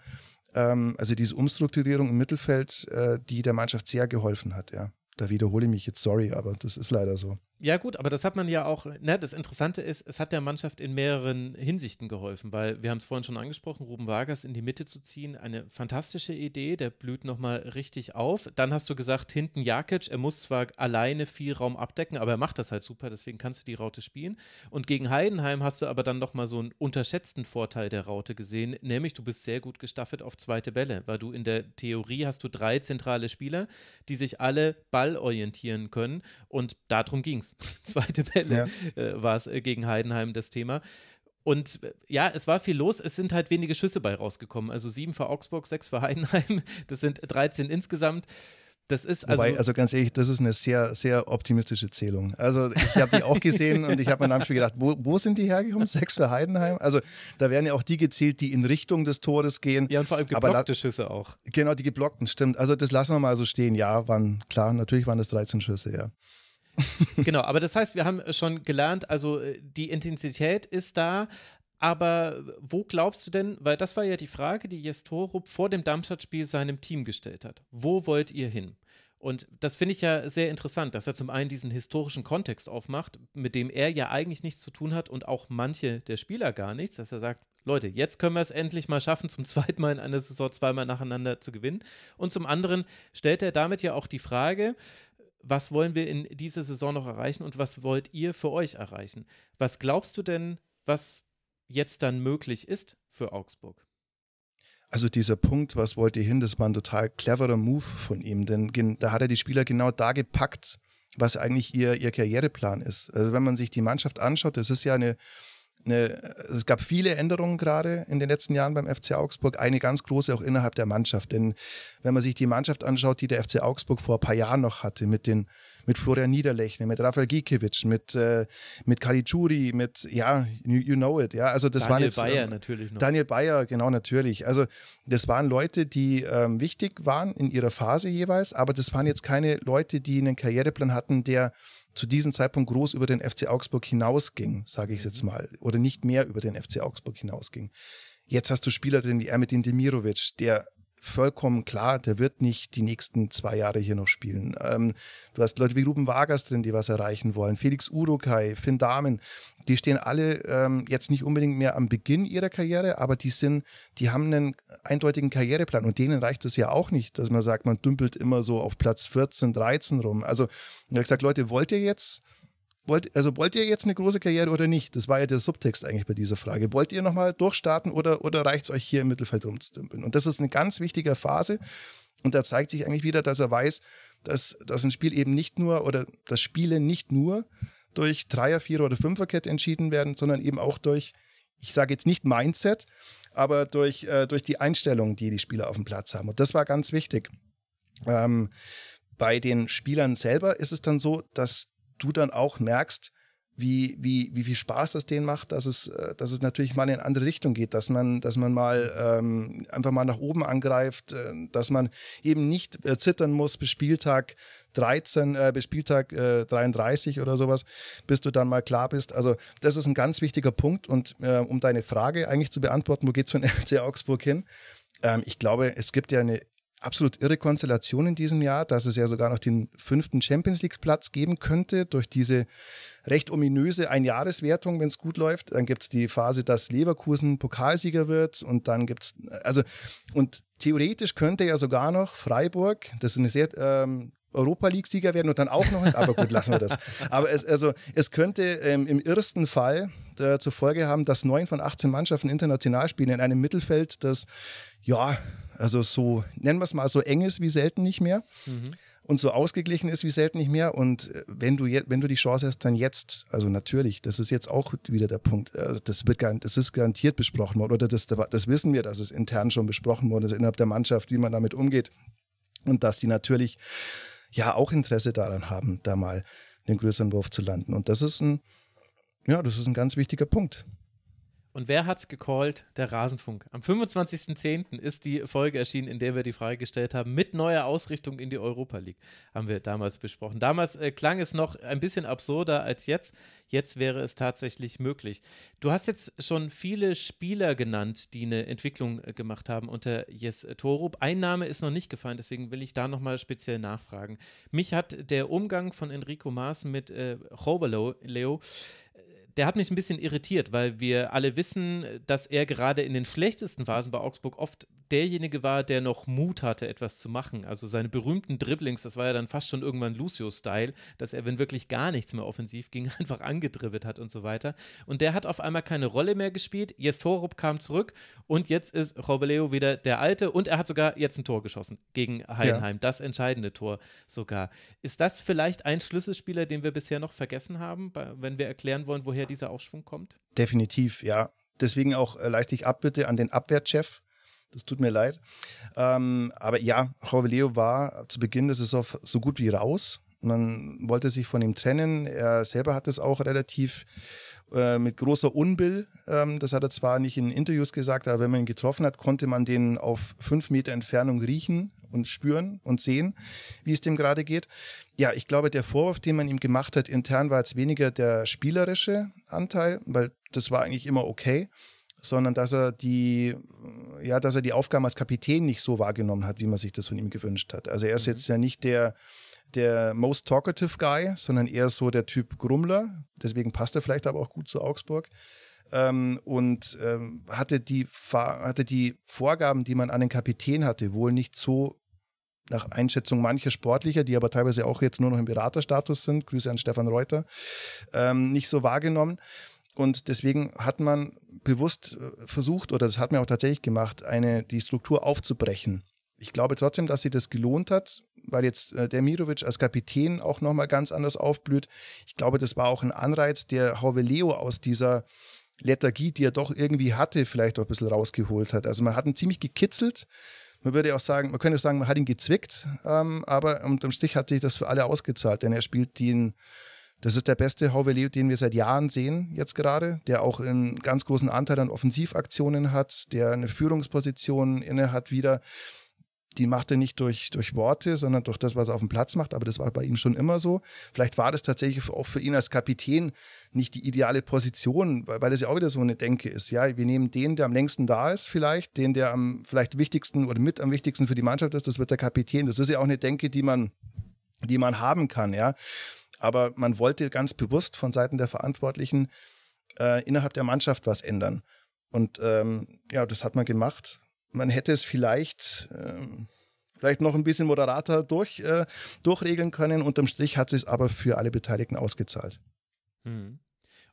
ähm, also diese Umstrukturierung im Mittelfeld, äh, die der Mannschaft sehr geholfen hat, ja. Da wiederhole ich mich jetzt, sorry, aber das ist leider so. Ja, gut, aber das hat man ja auch. Ne, das Interessante ist, es hat der Mannschaft in mehreren Hinsichten geholfen, weil wir haben es vorhin schon angesprochen, Ruben Vargas in die Mitte zu ziehen, eine fantastische Idee, der blüht nochmal richtig auf. Dann hast du gesagt, hinten Jakic, er muss zwar alleine viel Raum abdecken, aber er macht das halt super, deswegen kannst du die Raute spielen. Und gegen Heidenheim hast du aber dann nochmal so einen unterschätzten Vorteil der Raute gesehen, nämlich du bist sehr gut gestaffelt auf zweite Bälle, weil du in der Theorie hast du drei zentrale Spieler, die sich alle ballorientieren können und darum ging es. zweite Welle ja. äh, war es äh, gegen Heidenheim das Thema. Und äh, ja, es war viel los. Es sind halt wenige Schüsse bei rausgekommen. Also sieben für Augsburg, sechs für Heidenheim. Das sind 13 insgesamt. Das ist also. Wobei, also ganz ehrlich, das ist eine sehr, sehr optimistische Zählung. Also ich habe die auch gesehen und ich habe mir am Spiel gedacht, wo, wo, sind die hergekommen? Sechs für Heidenheim? Also da werden ja auch die gezählt, die in Richtung des Tores gehen. Ja, und vor allem geblockte Schüsse auch. Genau, die geblockten, stimmt. Also das lassen wir mal so stehen. Ja, waren klar, natürlich waren das 13 Schüsse, ja. genau, aber das heißt, wir haben schon gelernt, also äh, die Intensität ist da, aber wo glaubst du denn, weil das war ja die Frage, die Jestorup vor dem Darmstadt-Spiel seinem Team gestellt hat. Wo wollt ihr hin? Und das finde ich ja sehr interessant, dass er zum einen diesen historischen Kontext aufmacht, mit dem er ja eigentlich nichts zu tun hat und auch manche der Spieler gar nichts, dass er sagt, Leute, jetzt können wir es endlich mal schaffen, zum zweiten Mal in einer Saison zweimal nacheinander zu gewinnen. Und zum anderen stellt er damit ja auch die Frage, was wollen wir in dieser Saison noch erreichen und was wollt ihr für euch erreichen? Was glaubst du denn, was jetzt dann möglich ist für Augsburg? Also dieser Punkt, was wollt ihr hin, das war ein total cleverer Move von ihm, denn da hat er die Spieler genau da gepackt, was eigentlich ihr, ihr Karriereplan ist. Also wenn man sich die Mannschaft anschaut, das ist ja eine eine, äh, es gab viele Änderungen gerade in den letzten Jahren beim FC Augsburg, eine ganz große auch innerhalb der Mannschaft. Denn wenn man sich die Mannschaft anschaut, die der FC Augsburg vor ein paar Jahren noch hatte, mit den mit Florian Niederlechner, mit Rafael Gikiewicz, mit, äh, mit Kalitschuri, mit, ja, you, you, know it, ja, also das Daniel waren jetzt... Bayer ähm, natürlich noch. Daniel Bayer, genau, natürlich. Also das waren Leute, die ähm, wichtig waren in ihrer Phase jeweils, aber das waren jetzt keine Leute, die einen Karriereplan hatten, der zu diesem Zeitpunkt groß über den FC Augsburg hinausging, sage ich jetzt mhm. mal, oder nicht mehr über den FC Augsburg hinausging. Jetzt hast du Spieler drin wie Ermedin Demirovic, der vollkommen klar, der wird nicht die nächsten zwei Jahre hier noch spielen. Ähm, du hast Leute wie Ruben Wagers drin, die was erreichen wollen, Felix Urukai, Finn Damen, die stehen alle ähm, jetzt nicht unbedingt mehr am Beginn ihrer Karriere, aber die sind, die haben einen eindeutigen Karriereplan und denen reicht es ja auch nicht, dass man sagt, man dümpelt immer so auf Platz 14, 13 rum. Also, ich habe gesagt, Leute, wollt ihr jetzt wollt, also wollt ihr jetzt eine große Karriere oder nicht? Das war ja der Subtext eigentlich bei dieser Frage. Wollt ihr nochmal durchstarten oder, oder reicht es euch hier im Mittelfeld rumzudümpeln? Und das ist eine ganz wichtige Phase. Und da zeigt sich eigentlich wieder, dass er weiß, dass, dass ein Spiel eben nicht nur oder das Spiele nicht nur durch Dreier, Vierer oder Fünferkette entschieden werden, sondern eben auch durch, ich sage jetzt nicht Mindset, aber durch, äh, durch die Einstellung, die die Spieler auf dem Platz haben. Und das war ganz wichtig. Ähm, bei den Spielern selber ist es dann so, dass du dann auch merkst, wie, wie, wie viel Spaß das denen macht, dass es, äh, dass es natürlich mal in eine andere Richtung geht, dass man, dass man mal ähm, einfach mal nach oben angreift, äh, dass man eben nicht äh, zittern muss bis Spieltag 13, äh, bis Spieltag äh, 33 oder sowas, bis du dann mal klar bist. Also das ist ein ganz wichtiger Punkt und äh, um deine Frage eigentlich zu beantworten, wo geht es von FC Augsburg hin? Ähm, ich glaube, es gibt ja eine absolut irre Konstellation in diesem Jahr, dass es ja sogar noch den fünften Champions League-Platz geben könnte durch diese recht ominöse Einjahreswertung, wenn es gut läuft. Dann gibt es die Phase, dass Leverkusen Pokalsieger wird und dann gibt es, also, und theoretisch könnte ja sogar noch Freiburg, das ist eine sehr ähm, Europa League-Sieger werden und dann auch noch, aber gut, lassen wir das. Aber es, also, es könnte ähm, im ersten Fall äh, zur Folge haben, dass neun von 18 Mannschaften international spielen in einem Mittelfeld, das, ja, also so, nennen wir es mal, so eng ist wie selten nicht mehr mhm. und so ausgeglichen ist wie selten nicht mehr. Und äh, wenn du, wenn du die Chance hast, dann jetzt, also natürlich, das ist jetzt auch wieder der Punkt, also das, wird, das ist garantiert besprochen worden oder das, das wissen wir, dass es intern schon besprochen worden ist innerhalb der Mannschaft, wie man damit umgeht. Und dass die natürlich ja auch Interesse daran haben, da mal einen größeren Wurf zu landen. Und das ist ein, ja, das ist ein ganz wichtiger Punkt. Und wer hat's gecallt? Der Rasenfunk. Am 25.10. ist die Folge erschienen, in der wir die Frage gestellt haben, mit neuer Ausrichtung in die Europa League. Haben wir damals besprochen. Damals äh, klang es noch ein bisschen absurder als jetzt. Jetzt wäre es tatsächlich möglich. Du hast jetzt schon viele Spieler genannt, die eine Entwicklung äh, gemacht haben unter Jes Torup. Ein Name ist noch nicht gefallen, deswegen will ich da nochmal speziell nachfragen. Mich hat der Umgang von Enrico Maas mit äh, Jovalo, Leo der hat mich ein bisschen irritiert, weil wir alle wissen, dass er gerade in den schlechtesten Phasen bei Augsburg oft derjenige war, der noch Mut hatte, etwas zu machen. Also seine berühmten Dribblings, das war ja dann fast schon irgendwann Lucio-Style, dass er, wenn wirklich gar nichts mehr offensiv ging, einfach angedribbelt hat und so weiter. Und der hat auf einmal keine Rolle mehr gespielt. Jestorup kam zurück und jetzt ist Robeleo wieder der Alte und er hat sogar jetzt ein Tor geschossen gegen Heidenheim. Ja. Das entscheidende Tor sogar. Ist das vielleicht ein Schlüsselspieler, den wir bisher noch vergessen haben, wenn wir erklären wollen, woher dieser Aufschwung kommt? Definitiv, ja. Deswegen auch äh, leiste ich Abbitte an den Abwehrchef das tut mir leid. Ähm, aber ja, Jorge Leo war zu Beginn der Saison so gut wie raus. Man wollte sich von ihm trennen. Er selber hat es auch relativ äh, mit großer Unbill. Ähm, das hat er zwar nicht in Interviews gesagt, aber wenn man ihn getroffen hat, konnte man den auf fünf Meter Entfernung riechen und spüren und sehen, wie es dem gerade geht. Ja, ich glaube, der Vorwurf, den man ihm gemacht hat, intern war jetzt weniger der spielerische Anteil, weil das war eigentlich immer okay sondern dass er die, ja, dass er die Aufgaben als Kapitän nicht so wahrgenommen hat, wie man sich das von ihm gewünscht hat. Also er ist mhm. jetzt ja nicht der, der most talkative Guy, sondern eher so der Typ Grummler. Deswegen passt er vielleicht aber auch gut zu Augsburg. Ähm, und ähm, hatte, die, hatte die Vorgaben, die man an den Kapitän hatte, wohl nicht so nach Einschätzung mancher Sportlicher, die aber teilweise auch jetzt nur noch im Beraterstatus sind, Grüße an Stefan Reuter, ähm, nicht so wahrgenommen. Und deswegen hat man bewusst äh, versucht, oder das hat man auch tatsächlich gemacht, eine, die Struktur aufzubrechen. Ich glaube trotzdem, dass sie das gelohnt hat, weil jetzt äh, der Mirovic als Kapitän auch nochmal ganz anders aufblüht. Ich glaube, das war auch ein Anreiz, der Hauwe Leo aus dieser Lethargie, die er doch irgendwie hatte, vielleicht auch ein bisschen rausgeholt hat. Also man hat ihn ziemlich gekitzelt. Man würde auch sagen, man könnte auch sagen, man hat ihn gezwickt, ähm, aber unterm Strich hat sich das für alle ausgezahlt, denn er spielt den das ist der beste Hauvelier, den wir seit Jahren sehen, jetzt gerade, der auch einen ganz großen Anteil an Offensivaktionen hat, der eine Führungsposition inne hat wieder. Die macht er nicht durch, durch Worte, sondern durch das, was er auf dem Platz macht. Aber das war bei ihm schon immer so. Vielleicht war das tatsächlich auch für ihn als Kapitän nicht die ideale Position, weil, weil das ja auch wieder so eine Denke ist. Ja, wir nehmen den, der am längsten da ist, vielleicht, den, der am vielleicht wichtigsten oder mit am wichtigsten für die Mannschaft ist, das wird der Kapitän. Das ist ja auch eine Denke, die man, die man haben kann, ja. Aber man wollte ganz bewusst von Seiten der Verantwortlichen äh, innerhalb der Mannschaft was ändern. Und ähm, ja, das hat man gemacht. Man hätte es vielleicht, ähm, vielleicht noch ein bisschen moderater durch, äh, durchregeln können. Unterm Strich hat es aber für alle Beteiligten ausgezahlt. Mhm.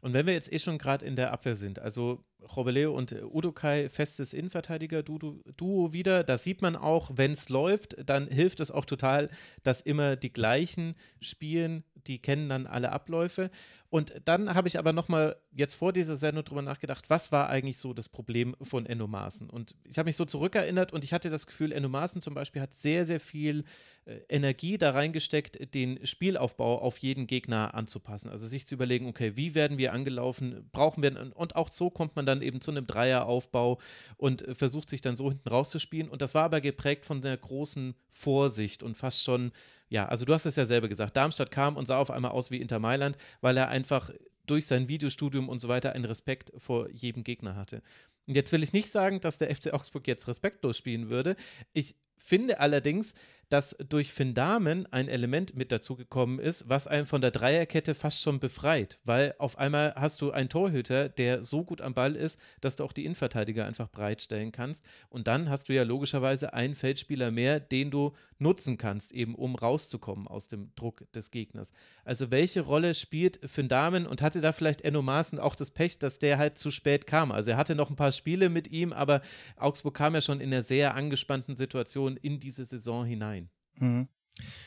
Und wenn wir jetzt eh schon gerade in der Abwehr sind, also Robeleo und äh, Udokai, festes Innenverteidiger-Duo wieder, da sieht man auch, wenn es läuft, dann hilft es auch total, dass immer die gleichen spielen, die kennen dann alle Abläufe. Und dann habe ich aber nochmal jetzt vor dieser Sendung drüber nachgedacht, was war eigentlich so das Problem von Enno Maaßen? Und ich habe mich so zurückerinnert und ich hatte das Gefühl, Enno Maaßen zum Beispiel hat sehr, sehr viel äh, Energie da reingesteckt, den Spielaufbau auf jeden Gegner anzupassen. Also sich zu überlegen, okay, wie werden wir angelaufen, brauchen wir, und auch so kommt man dann eben zu einem Dreieraufbau und äh, versucht sich dann so hinten rauszuspielen. Und das war aber geprägt von der großen Vorsicht und fast schon ja, also du hast es ja selber gesagt, Darmstadt kam und sah auf einmal aus wie Inter Mailand, weil er einfach durch sein Videostudium und so weiter einen Respekt vor jedem Gegner hatte. Und jetzt will ich nicht sagen, dass der FC Augsburg jetzt respektlos spielen würde. Ich finde allerdings, dass durch Finn Findamen ein Element mit dazugekommen ist, was einen von der Dreierkette fast schon befreit, weil auf einmal hast du einen Torhüter, der so gut am Ball ist, dass du auch die Innenverteidiger einfach breitstellen kannst. Und dann hast du ja logischerweise einen Feldspieler mehr, den du nutzen kannst, eben um rauszukommen aus dem Druck des Gegners. Also welche Rolle spielt Finn Findamen und hatte da vielleicht Enno Maaßen auch das Pech, dass der halt zu spät kam? Also er hatte noch ein paar Spiele mit ihm, aber Augsburg kam ja schon in einer sehr angespannten Situation schon in diese Saison hinein. Mhm.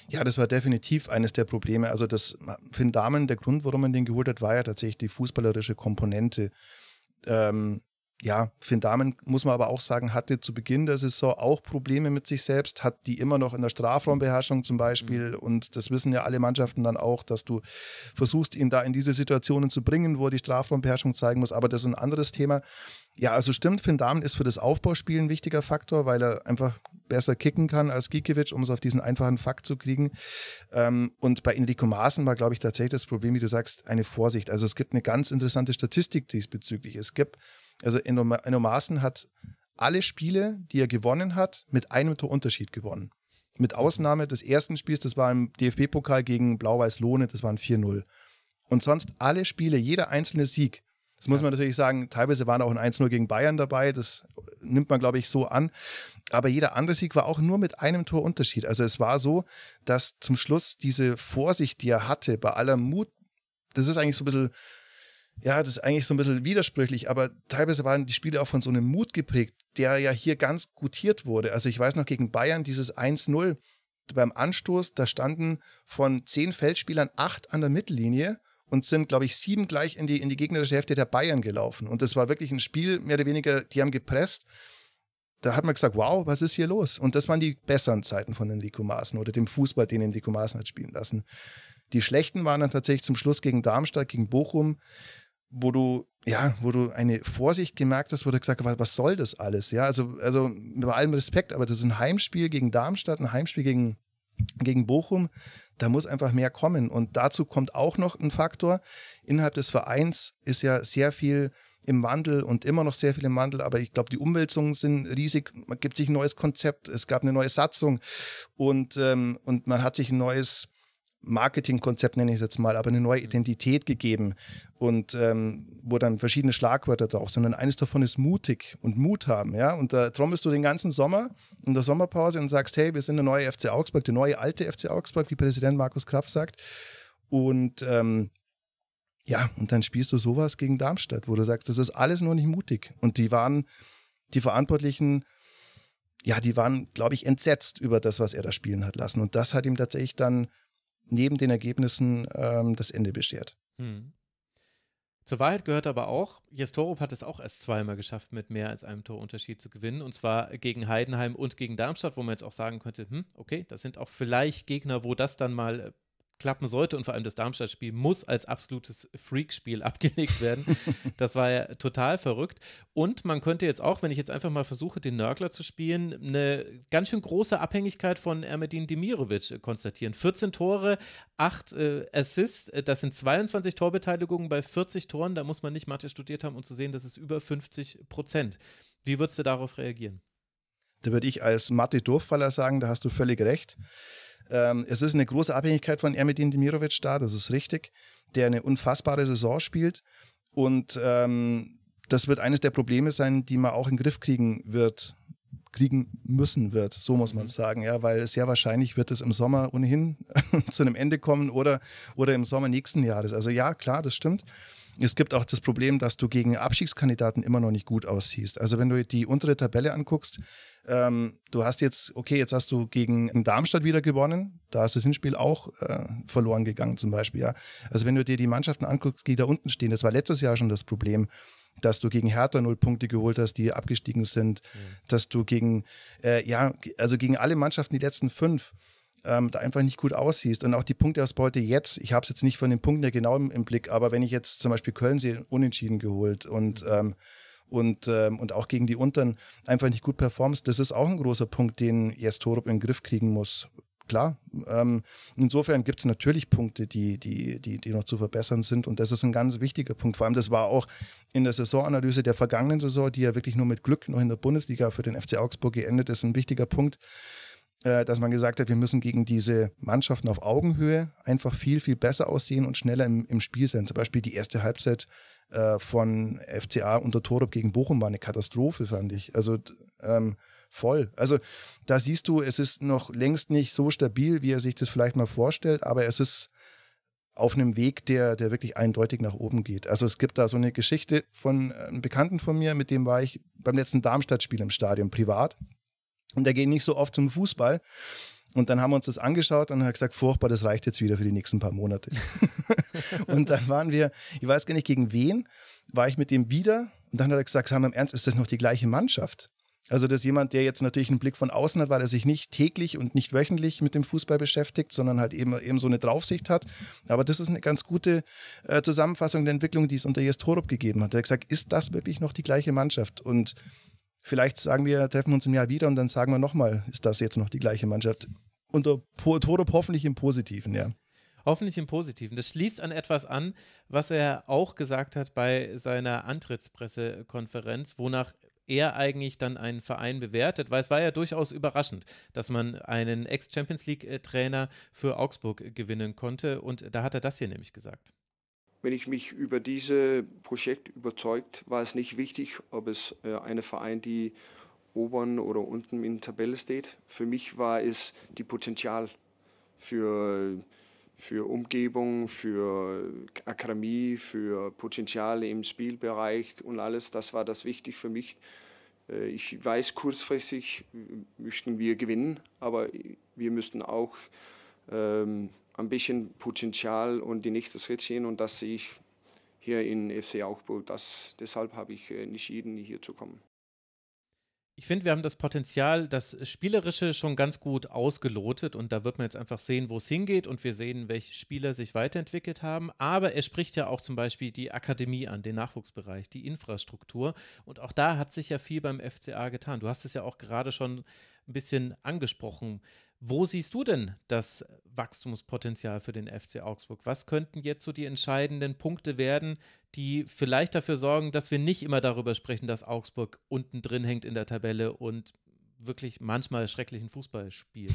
Ja, das war definitiv eines der Probleme. Also das Finn den Damen der Grund, warum man den geholt hat, war ja tatsächlich die fußballerische Komponente. Ähm, ja, Finn Damen, muss man aber auch sagen, hatte zu Beginn der Saison auch Probleme mit sich selbst, hat die immer noch in der Strafraumbeherrschung zum Beispiel. Mhm. Und das wissen ja alle Mannschaften dann auch, dass du versuchst, ihn da in diese Situationen zu bringen, wo er die Strafraumbeherrschung zeigen muss. Aber das ist ein anderes Thema. Ja, also stimmt, Finn Damen ist für das Aufbauspiel ein wichtiger Faktor, weil er einfach besser kicken kann als Gikiewicz, um es auf diesen einfachen Fakt zu kriegen. Ähm, und bei Enrico Maaßen war, glaube ich, tatsächlich das Problem, wie du sagst, eine Vorsicht. Also es gibt eine ganz interessante Statistik diesbezüglich. Es gibt, also Enno Maaßen hat alle Spiele, die er gewonnen hat, mit einem Torunterschied gewonnen. Mit Ausnahme des ersten Spiels, das war im DFB-Pokal gegen Blau-Weiß-Lohne, das waren 4-0. Und sonst alle Spiele, jeder einzelne Sieg das muss man natürlich sagen, teilweise waren auch ein 1-0 gegen Bayern dabei, das nimmt man, glaube ich, so an. Aber jeder andere Sieg war auch nur mit einem Tor Unterschied. Also es war so, dass zum Schluss diese Vorsicht, die er hatte, bei aller Mut, das ist eigentlich so ein bisschen, ja, das ist eigentlich so ein bisschen widersprüchlich, aber teilweise waren die Spiele auch von so einem Mut geprägt, der ja hier ganz gutiert wurde. Also ich weiß noch gegen Bayern dieses 1-0 beim Anstoß, da standen von zehn Feldspielern acht an der Mittellinie und sind, glaube ich, sieben gleich in die, in die gegnerische Hälfte der Bayern gelaufen. Und das war wirklich ein Spiel, mehr oder weniger, die haben gepresst. Da hat man gesagt, wow, was ist hier los? Und das waren die besseren Zeiten von den Maaßen oder dem Fußball, den Enrico Maaßen hat spielen lassen. Die schlechten waren dann tatsächlich zum Schluss gegen Darmstadt, gegen Bochum, wo du, ja, wo du eine Vorsicht gemerkt hast, wo du gesagt hast, was soll das alles? Ja, also, also bei allem Respekt, aber das ist ein Heimspiel gegen Darmstadt, ein Heimspiel gegen, gegen Bochum. Da muss einfach mehr kommen. Und dazu kommt auch noch ein Faktor. Innerhalb des Vereins ist ja sehr viel im Wandel und immer noch sehr viel im Wandel, aber ich glaube, die Umwälzungen sind riesig. Man gibt sich ein neues Konzept, es gab eine neue Satzung und, ähm, und man hat sich ein neues Marketingkonzept nenne ich es jetzt mal, aber eine neue mhm. Identität gegeben und ähm, wo dann verschiedene Schlagwörter drauf sind. Und eines davon ist mutig und Mut haben. Ja? Und da trommelst du den ganzen Sommer in der Sommerpause und sagst, hey, wir sind der neue FC Augsburg, der neue alte FC Augsburg, wie Präsident Markus Kraft sagt. Und ähm, ja, und dann spielst du sowas gegen Darmstadt, wo du sagst, das ist alles nur nicht mutig. Und die waren, die Verantwortlichen, ja, die waren, glaube ich, entsetzt über das, was er da spielen hat lassen. Und das hat ihm tatsächlich dann neben den Ergebnissen ähm, das Ende beschert. Hm. Zur Wahrheit gehört aber auch, Jestorop hat es auch erst zweimal geschafft, mit mehr als einem Torunterschied zu gewinnen. Und zwar gegen Heidenheim und gegen Darmstadt, wo man jetzt auch sagen könnte, hm, okay, das sind auch vielleicht Gegner, wo das dann mal äh, klappen sollte und vor allem das Darmstadt-Spiel muss als absolutes Freak-Spiel abgelegt werden. Das war ja total verrückt. Und man könnte jetzt auch, wenn ich jetzt einfach mal versuche, den Nörgler zu spielen, eine ganz schön große Abhängigkeit von Ermedin Demirovic äh, konstatieren. 14 Tore, 8 äh, Assists, äh, das sind 22 Torbeteiligungen bei 40 Toren. Da muss man nicht Mathe studiert haben, um zu sehen, das ist über 50 Prozent. Wie würdest du darauf reagieren? Da würde ich als Mathe-Durchfaller sagen, da hast du völlig recht. Mhm ähm, es ist eine große Abhängigkeit von Ermedin Demirovic da, das ist richtig, der eine unfassbare Saison spielt. Und ähm, das wird eines der Probleme sein, die man auch in den Griff kriegen wird, kriegen müssen wird, so muss man mhm. sagen, ja, weil sehr wahrscheinlich wird es im Sommer ohnehin zu einem Ende kommen oder, oder im Sommer nächsten Jahres. Also ja, klar, das stimmt. Es gibt auch das Problem, dass du gegen Abstiegskandidaten immer noch nicht gut aussiehst. Also wenn du die untere Tabelle anguckst, ähm, du hast jetzt, okay, jetzt hast du gegen Darmstadt wieder gewonnen, da ist das Hinspiel auch äh, verloren gegangen zum Beispiel. Ja. Also wenn du dir die Mannschaften anguckst, die da unten stehen, das war letztes Jahr schon das Problem, dass du gegen Hertha null Punkte geholt hast, die abgestiegen sind, mhm. dass du gegen, äh, ja, also gegen alle Mannschaften die letzten fünf, ähm, da einfach nicht gut aussiehst. Und auch die Punkteausbeute jetzt, ich habe es jetzt nicht von den Punkten genau im, im, Blick, aber wenn ich jetzt zum Beispiel Köln sehe, unentschieden geholt und mhm. ähm, und, ähm, und auch gegen die Unteren einfach nicht gut performst, das ist auch ein großer Punkt, den Jes Jastorup in den Griff kriegen muss. Klar, ähm, insofern gibt es natürlich Punkte, die, die, die, die noch zu verbessern sind und das ist ein ganz wichtiger Punkt. Vor allem, das war auch in der Saisonanalyse der vergangenen Saison, die ja wirklich nur mit Glück noch in der Bundesliga für den FC Augsburg geendet ist, ein wichtiger Punkt. Äh, dass man gesagt hat, wir müssen gegen diese Mannschaften auf Augenhöhe einfach viel, viel besser aussehen und schneller im, im Spiel sein. Zum Beispiel die erste Halbzeit äh, von FCA unter Torup gegen Bochum war eine Katastrophe, fand ich. Also ähm, voll. Also da siehst du, es ist noch längst nicht so stabil, wie er sich das vielleicht mal vorstellt, aber es ist auf einem Weg, der, der wirklich eindeutig nach oben geht. Also es gibt da so eine Geschichte von äh, einem Bekannten von mir, mit dem war ich beim letzten Darmstadt-Spiel im Stadion privat. Und der geht nicht so oft zum Fußball. Und dann haben wir uns das angeschaut und haben gesagt, furchtbar, das reicht jetzt wieder für die nächsten paar Monate. und dann waren wir, ich weiß gar nicht gegen wen, war ich mit dem wieder. Und dann hat er gesagt, sagen wir im Ernst, ist das noch die gleiche Mannschaft? Also, das ist jemand, der jetzt natürlich einen Blick von außen hat, weil er sich nicht täglich und nicht wöchentlich mit dem Fußball beschäftigt, sondern halt eben, eben so eine Draufsicht hat. Aber das ist eine ganz gute äh, Zusammenfassung der Entwicklung, die es unter Jes Torup gegeben hat. Er hat gesagt, ist das wirklich noch die gleiche Mannschaft? Und Vielleicht sagen wir, treffen wir uns im Jahr wieder und dann sagen wir nochmal, ist das jetzt noch die gleiche Mannschaft? Unter Torup hoffentlich im Positiven, ja. Hoffentlich im Positiven. Das schließt an etwas an, was er auch gesagt hat bei seiner Antrittspressekonferenz, wonach er eigentlich dann einen Verein bewertet, weil es war ja durchaus überraschend, dass man einen Ex-Champions League-Trainer äh, für Augsburg gewinnen konnte. Und da hat er das hier nämlich gesagt. Wenn ich mich über dieses Projekt überzeugt, war es nicht wichtig, ob es äh, eine Verein, die oberen oder unten in der Tabelle steht. Für mich war es die Potenzial für, für Umgebung, für Akademie, für Potenzial im Spielbereich und alles. Das war das wichtig für mich. Äh, ich weiß, kurzfristig äh, möchten wir gewinnen, aber wir müssten auch ähm, ein bisschen Potenzial und die nächste Schritt sehen und das sehe ich hier in FC Augsburg. Das, deshalb habe ich entschieden, äh, hier zu kommen. Ich finde, wir haben das Potenzial, das Spielerische schon ganz gut ausgelotet und da wird man jetzt einfach sehen, wo es hingeht und wir sehen, welche Spieler sich weiterentwickelt haben. Aber er spricht ja auch zum Beispiel die Akademie an, den Nachwuchsbereich, die Infrastruktur und auch da hat sich ja viel beim FCA getan. Du hast es ja auch gerade schon ein bisschen angesprochen. Wo siehst du denn das Wachstumspotenzial für den FC Augsburg? Was könnten jetzt so die entscheidenden Punkte werden, die vielleicht dafür sorgen, dass wir nicht immer darüber sprechen, dass Augsburg unten drin hängt in der Tabelle und wirklich manchmal schrecklichen Fußball spielt?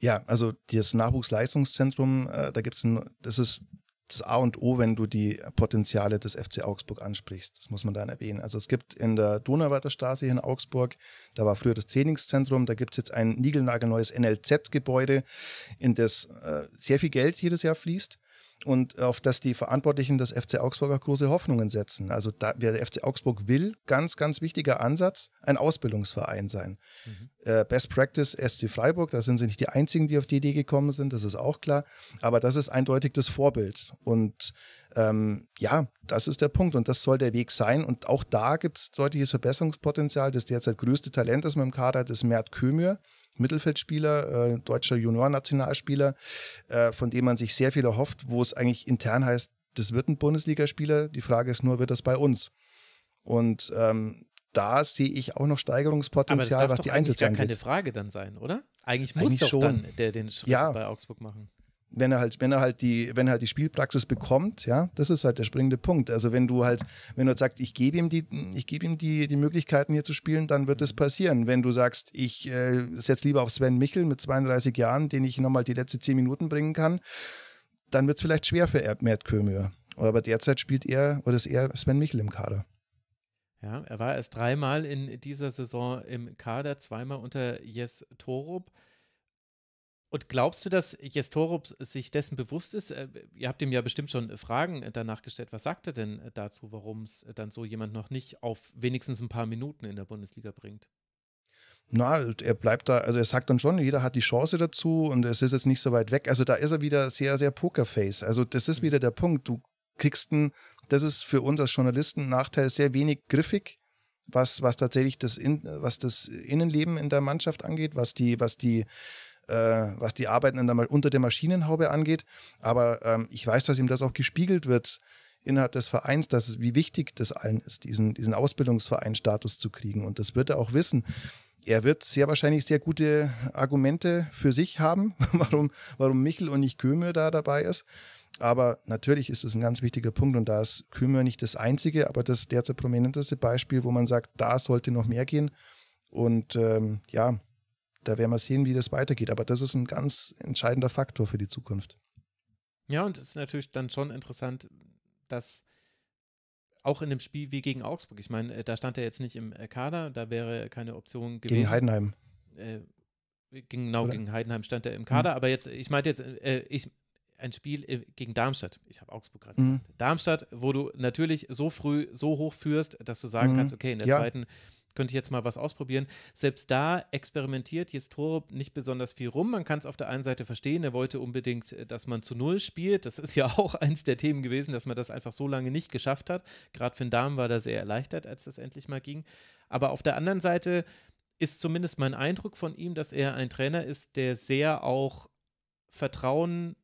Ja, also das Nachwuchsleistungszentrum, äh, da gibt es, das ist das A und O, wenn du die Potenziale des FC Augsburg ansprichst. Das muss man dann erwähnen. Also es gibt in der Donauwerter hier in Augsburg, da war früher das Trainingszentrum, da gibt es jetzt ein niegelnagelneues NLZ-Gebäude, in das äh, sehr viel Geld jedes Jahr fließt und auf das die Verantwortlichen des FC Augsburg auch große Hoffnungen setzen. Also da, der FC Augsburg will, ganz, ganz wichtiger Ansatz, ein Ausbildungsverein sein. Mhm. Äh, Best Practice SC Freiburg, da sind sie nicht die einzigen, die auf die Idee gekommen sind, das ist auch klar, aber das ist eindeutig das Vorbild und ähm, ja, das ist der Punkt und das soll der Weg sein. Und auch da gibt es deutliches Verbesserungspotenzial. Das derzeit größte Talent, das man im Kader hat, ist Mert Kömür. Mittelfeldspieler, äh, deutscher Juniornationalspieler, äh, von dem man sich sehr viel erhofft, wo es eigentlich intern heißt, das wird ein Bundesligaspieler. Die Frage ist nur, wird das bei uns? Und ähm, da sehe ich auch noch Steigerungspotenzial, was die Einsätze angeht. Das darf gar keine Frage dann sein, oder? Eigentlich, eigentlich muss doch schon. dann der den Schritt ja. bei Augsburg machen wenn er halt, wenn er halt die, wenn er halt die Spielpraxis bekommt, ja, das ist halt der springende Punkt. Also wenn du halt, wenn du halt sagst, ich gebe ihm die, ich gebe ihm die, die Möglichkeiten hier zu spielen, dann wird es mhm. passieren. Wenn du sagst, ich äh, setze lieber auf Sven Michel mit 32 Jahren, den ich nochmal die letzten 10 Minuten bringen kann, dann wird es vielleicht schwer für Mert Kömür. Aber derzeit spielt er oder ist er Sven Michel im Kader. Ja, er war erst dreimal in dieser Saison im Kader, zweimal unter Jes Torup. Und glaubst du, dass Jestorop sich dessen bewusst ist? Äh, ihr habt ihm ja bestimmt schon äh, Fragen äh, danach gestellt. Was sagt er denn dazu, warum es dann so jemand noch nicht auf wenigstens ein paar Minuten in der Bundesliga bringt? Na, er bleibt da, also er sagt dann schon, jeder hat die Chance dazu und es ist jetzt nicht so weit weg. Also da ist er wieder sehr, sehr Pokerface. Also das ist mhm. wieder der Punkt. Du kriegst ein, das ist für uns als Journalisten ein Nachteil, sehr wenig griffig, was, was tatsächlich das, in, was das Innenleben in der Mannschaft angeht, was die, was die, äh, was die Arbeiten der, unter der Maschinenhaube angeht. Aber ähm, ich weiß, dass ihm das auch gespiegelt wird innerhalb des Vereins, dass wie wichtig das allen ist, diesen, diesen Ausbildungsvereinsstatus zu kriegen. Und das wird er auch wissen. Er wird sehr wahrscheinlich sehr gute Argumente für sich haben, warum, warum Michel und nicht Kömür da dabei ist. Aber natürlich ist es ein ganz wichtiger Punkt und da ist Kümmel nicht das einzige, aber das derzeit prominenteste Beispiel, wo man sagt, da sollte noch mehr gehen. Und ähm, ja, da werden wir sehen, wie das weitergeht. Aber das ist ein ganz entscheidender Faktor für die Zukunft. Ja, und es ist natürlich dann schon interessant, dass auch in einem Spiel wie gegen Augsburg, ich meine, äh, da stand er jetzt nicht im äh, Kader, da wäre keine Option gewesen. Gegen Heidenheim. Äh, äh, genau, Oder? gegen Heidenheim stand er im Kader, mhm. aber jetzt, ich meinte jetzt, äh, ich, ein Spiel gegen Darmstadt, ich habe Augsburg gerade mhm. Darmstadt, wo du natürlich so früh so hoch führst, dass du sagen mhm. kannst, okay, in der ja. zweiten könnte ich jetzt mal was ausprobieren. Selbst da experimentiert jetzt Torup nicht besonders viel rum. Man kann es auf der einen Seite verstehen, er wollte unbedingt, äh, dass man zu Null spielt. Das ist ja auch eins der Themen gewesen, dass man das einfach so lange nicht geschafft hat. Gerade für den Damen war da sehr erleichtert, als das endlich mal ging. Aber auf der anderen Seite ist zumindest mein Eindruck von ihm, dass er ein Trainer ist, der sehr auch Vertrauen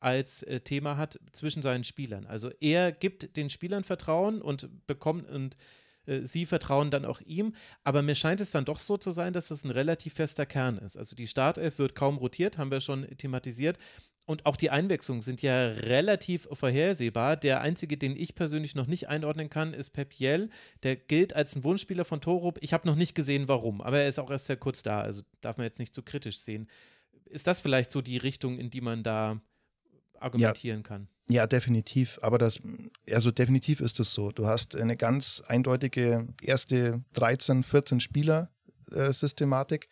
als äh, Thema hat zwischen seinen Spielern. Also er gibt den Spielern Vertrauen und bekommt und äh, sie vertrauen dann auch ihm. Aber mir scheint es dann doch so zu sein, dass das ein relativ fester Kern ist. Also die Startelf wird kaum rotiert, haben wir schon thematisiert. Und auch die Einwechslungen sind ja relativ vorhersehbar. Der einzige, den ich persönlich noch nicht einordnen kann, ist Pep Jell. Der gilt als ein Wunschspieler von Torup. Ich habe noch nicht gesehen, warum, aber er ist auch erst sehr kurz da. Also darf man jetzt nicht zu kritisch sehen. Ist das vielleicht so die Richtung, in die man da argumentieren ja. kann? Ja, definitiv. Aber das, also definitiv ist es so. Du hast eine ganz eindeutige erste 13, 14 Spieler. Äh, Systematik.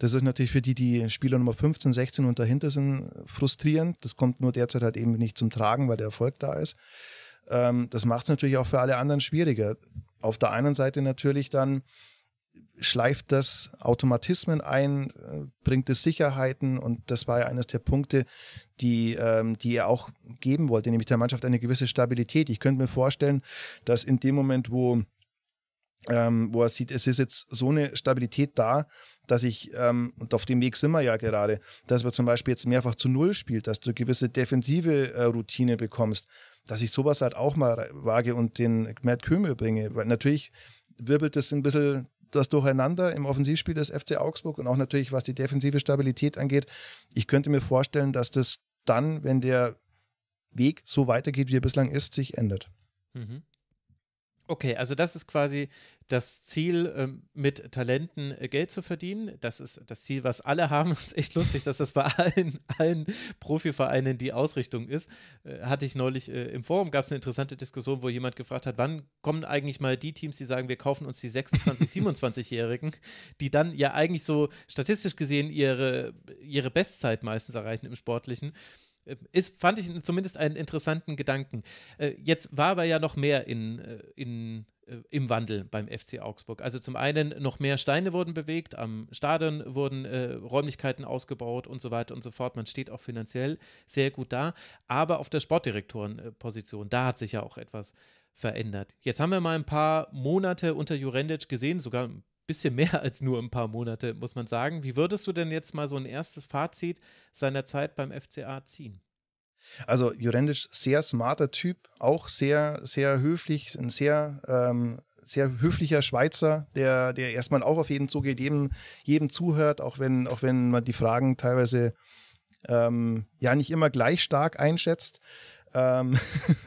Das ist natürlich für die, die Spieler Nummer 15, 16 und dahinter sind, frustrierend. Das kommt nur derzeit halt eben nicht zum Tragen, weil der Erfolg da ist. Ähm, das macht es natürlich auch für alle anderen schwieriger. Auf der einen Seite natürlich dann schleift das Automatismen ein, äh, bringt es Sicherheiten und das war ja eines der Punkte, die, ähm, die er auch geben wollte, nämlich der Mannschaft eine gewisse Stabilität. Ich könnte mir vorstellen, dass in dem Moment, wo, ähm, wo er sieht, es ist jetzt so eine Stabilität da, dass ich, ähm, und auf dem Weg sind wir ja gerade, dass wir zum Beispiel jetzt mehrfach zu Null spielt, dass du gewisse defensive äh, Routine bekommst, dass ich sowas halt auch mal wage und den Matt Köhme bringe, weil natürlich wirbelt das ein bisschen das Durcheinander im Offensivspiel des FC Augsburg und auch natürlich, was die defensive Stabilität angeht. Ich könnte mir vorstellen, dass das dann, wenn der Weg so weitergeht, wie er bislang ist, sich ändert. Mhm. Okay, also das ist quasi das Ziel, ähm, mit Talenten äh, Geld zu verdienen. Das ist das Ziel, was alle haben. Es ist echt lustig, dass das bei allen, allen Profivereinen die Ausrichtung ist. Äh, hatte ich neulich äh, im Forum, gab es eine interessante Diskussion, wo jemand gefragt hat, wann kommen eigentlich mal die Teams, die sagen, wir kaufen uns die 26, 27-Jährigen, die dann ja eigentlich so statistisch gesehen ihre, ihre Bestzeit meistens erreichen im Sportlichen. Äh, ist, fand ich zumindest einen interessanten Gedanken. Äh, jetzt war aber ja noch mehr in, äh, in, im Wandel beim FC Augsburg. Also zum einen noch mehr Steine wurden bewegt, am Stadion wurden äh, Räumlichkeiten ausgebaut und so weiter und so fort. Man steht auch finanziell sehr gut da. Aber auf der Sportdirektorenposition, da hat sich ja auch etwas verändert. Jetzt haben wir mal ein paar Monate unter Jurendic gesehen, sogar ein bisschen mehr als nur ein paar Monate, muss man sagen. Wie würdest du denn jetzt mal so ein erstes Fazit seiner Zeit beim FCA ziehen? Also Jurendisch, sehr smarter Typ, auch sehr, sehr höflich, ein sehr, ähm, sehr höflicher Schweizer, der, der erstmal auch auf jeden zugeht, jedem, jedem zuhört, auch wenn, auch wenn man die Fragen teilweise ähm, ja nicht immer gleich stark einschätzt. Ähm,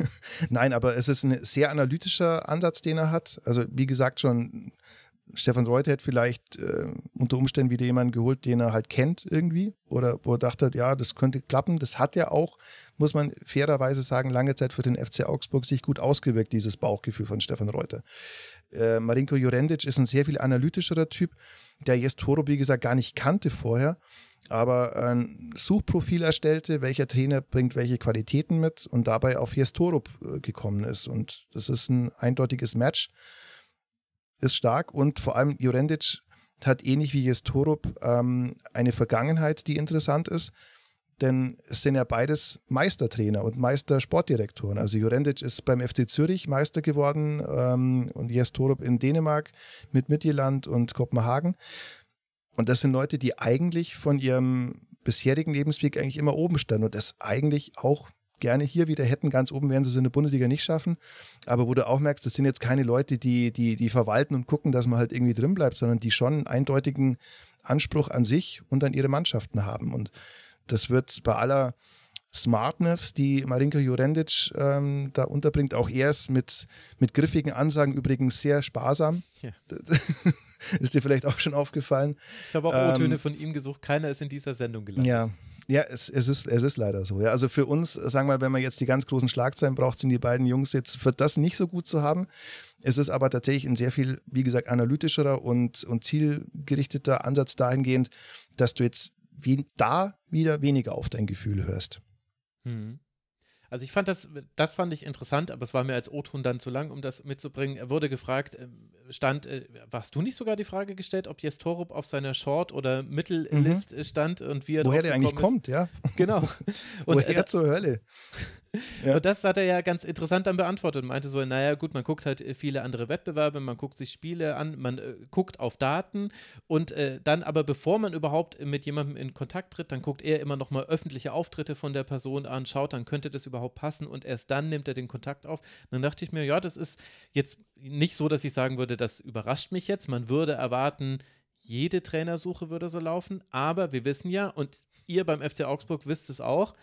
nein, aber es ist ein sehr analytischer Ansatz, den er hat. Also wie gesagt schon Stefan Reuter hätte vielleicht äh, unter Umständen wieder jemanden geholt, den er halt kennt irgendwie oder wo er dachte, ja, das könnte klappen. Das hat ja auch, muss man fairerweise sagen, lange Zeit für den FC Augsburg sich gut ausgewirkt, dieses Bauchgefühl von Stefan Reuter. Äh, Marinko Jurendic ist ein sehr viel analytischerer Typ, der Jes Toro, wie gesagt, gar nicht kannte vorher, aber ein Suchprofil erstellte, welcher Trainer bringt welche Qualitäten mit und dabei auf Jes Toro äh, gekommen ist. Und das ist ein eindeutiges Match ist stark und vor allem Jurendic hat ähnlich wie Jestorup ähm, eine Vergangenheit, die interessant ist, denn es sind ja beides Meistertrainer und Meistersportdirektoren. Also Jurendic ist beim FC Zürich Meister geworden ähm, und Jestorup in Dänemark mit Mittelland und Kopenhagen. Und das sind Leute, die eigentlich von ihrem bisherigen Lebensweg eigentlich immer oben standen und das eigentlich auch gerne hier wieder hätten. Ganz oben werden sie es in der Bundesliga nicht schaffen. Aber wo du auch merkst, das sind jetzt keine Leute, die, die, die verwalten und gucken, dass man halt irgendwie drin bleibt, sondern die schon einen eindeutigen Anspruch an sich und an ihre Mannschaften haben. Und das wird bei aller Smartness, die Marinko Jurendic ähm, da unterbringt, auch erst mit, mit griffigen Ansagen übrigens sehr sparsam. Ja. ist dir vielleicht auch schon aufgefallen. Ich habe auch O-Töne ähm, von ihm gesucht, keiner ist in dieser Sendung gelandet. Ja, ja, es, es, ist, es ist leider so. Ja. Also für uns, sagen wir mal, wenn man jetzt die ganz großen Schlagzeilen braucht, sind die beiden Jungs jetzt für das nicht so gut zu haben. Es ist aber tatsächlich ein sehr viel, wie gesagt, analytischerer und, und zielgerichteter Ansatz dahingehend, dass du jetzt wie, da wieder weniger auf dein Gefühl hörst. Hm. Also ich fand das, das fand ich interessant, aber es war mir als O-Ton dann zu lang, um das mitzubringen. Er wurde gefragt, ähm, stand, äh, warst du nicht sogar die Frage gestellt, ob Jes Torup auf seiner Short- oder Mittellist mhm. stand und wie er Woher der eigentlich ist. kommt, ja. Genau. Und, Woher äh, zur Hölle? Ja. Und das hat er ja ganz interessant dann beantwortet und meinte so, naja gut, man guckt halt äh, viele andere Wettbewerbe, man guckt sich Spiele an, man äh, guckt auf Daten und äh, dann aber bevor man überhaupt mit jemandem in Kontakt tritt, dann guckt er immer nochmal öffentliche Auftritte von der Person an, schaut, dann könnte das überhaupt passen und erst dann nimmt er den Kontakt auf. Und dann dachte ich mir, ja, das ist jetzt nicht so, dass ich sagen würde, das überrascht mich jetzt. Man würde erwarten, jede Trainersuche würde so laufen. Aber wir wissen ja, und ihr beim FC Augsburg wisst es auch,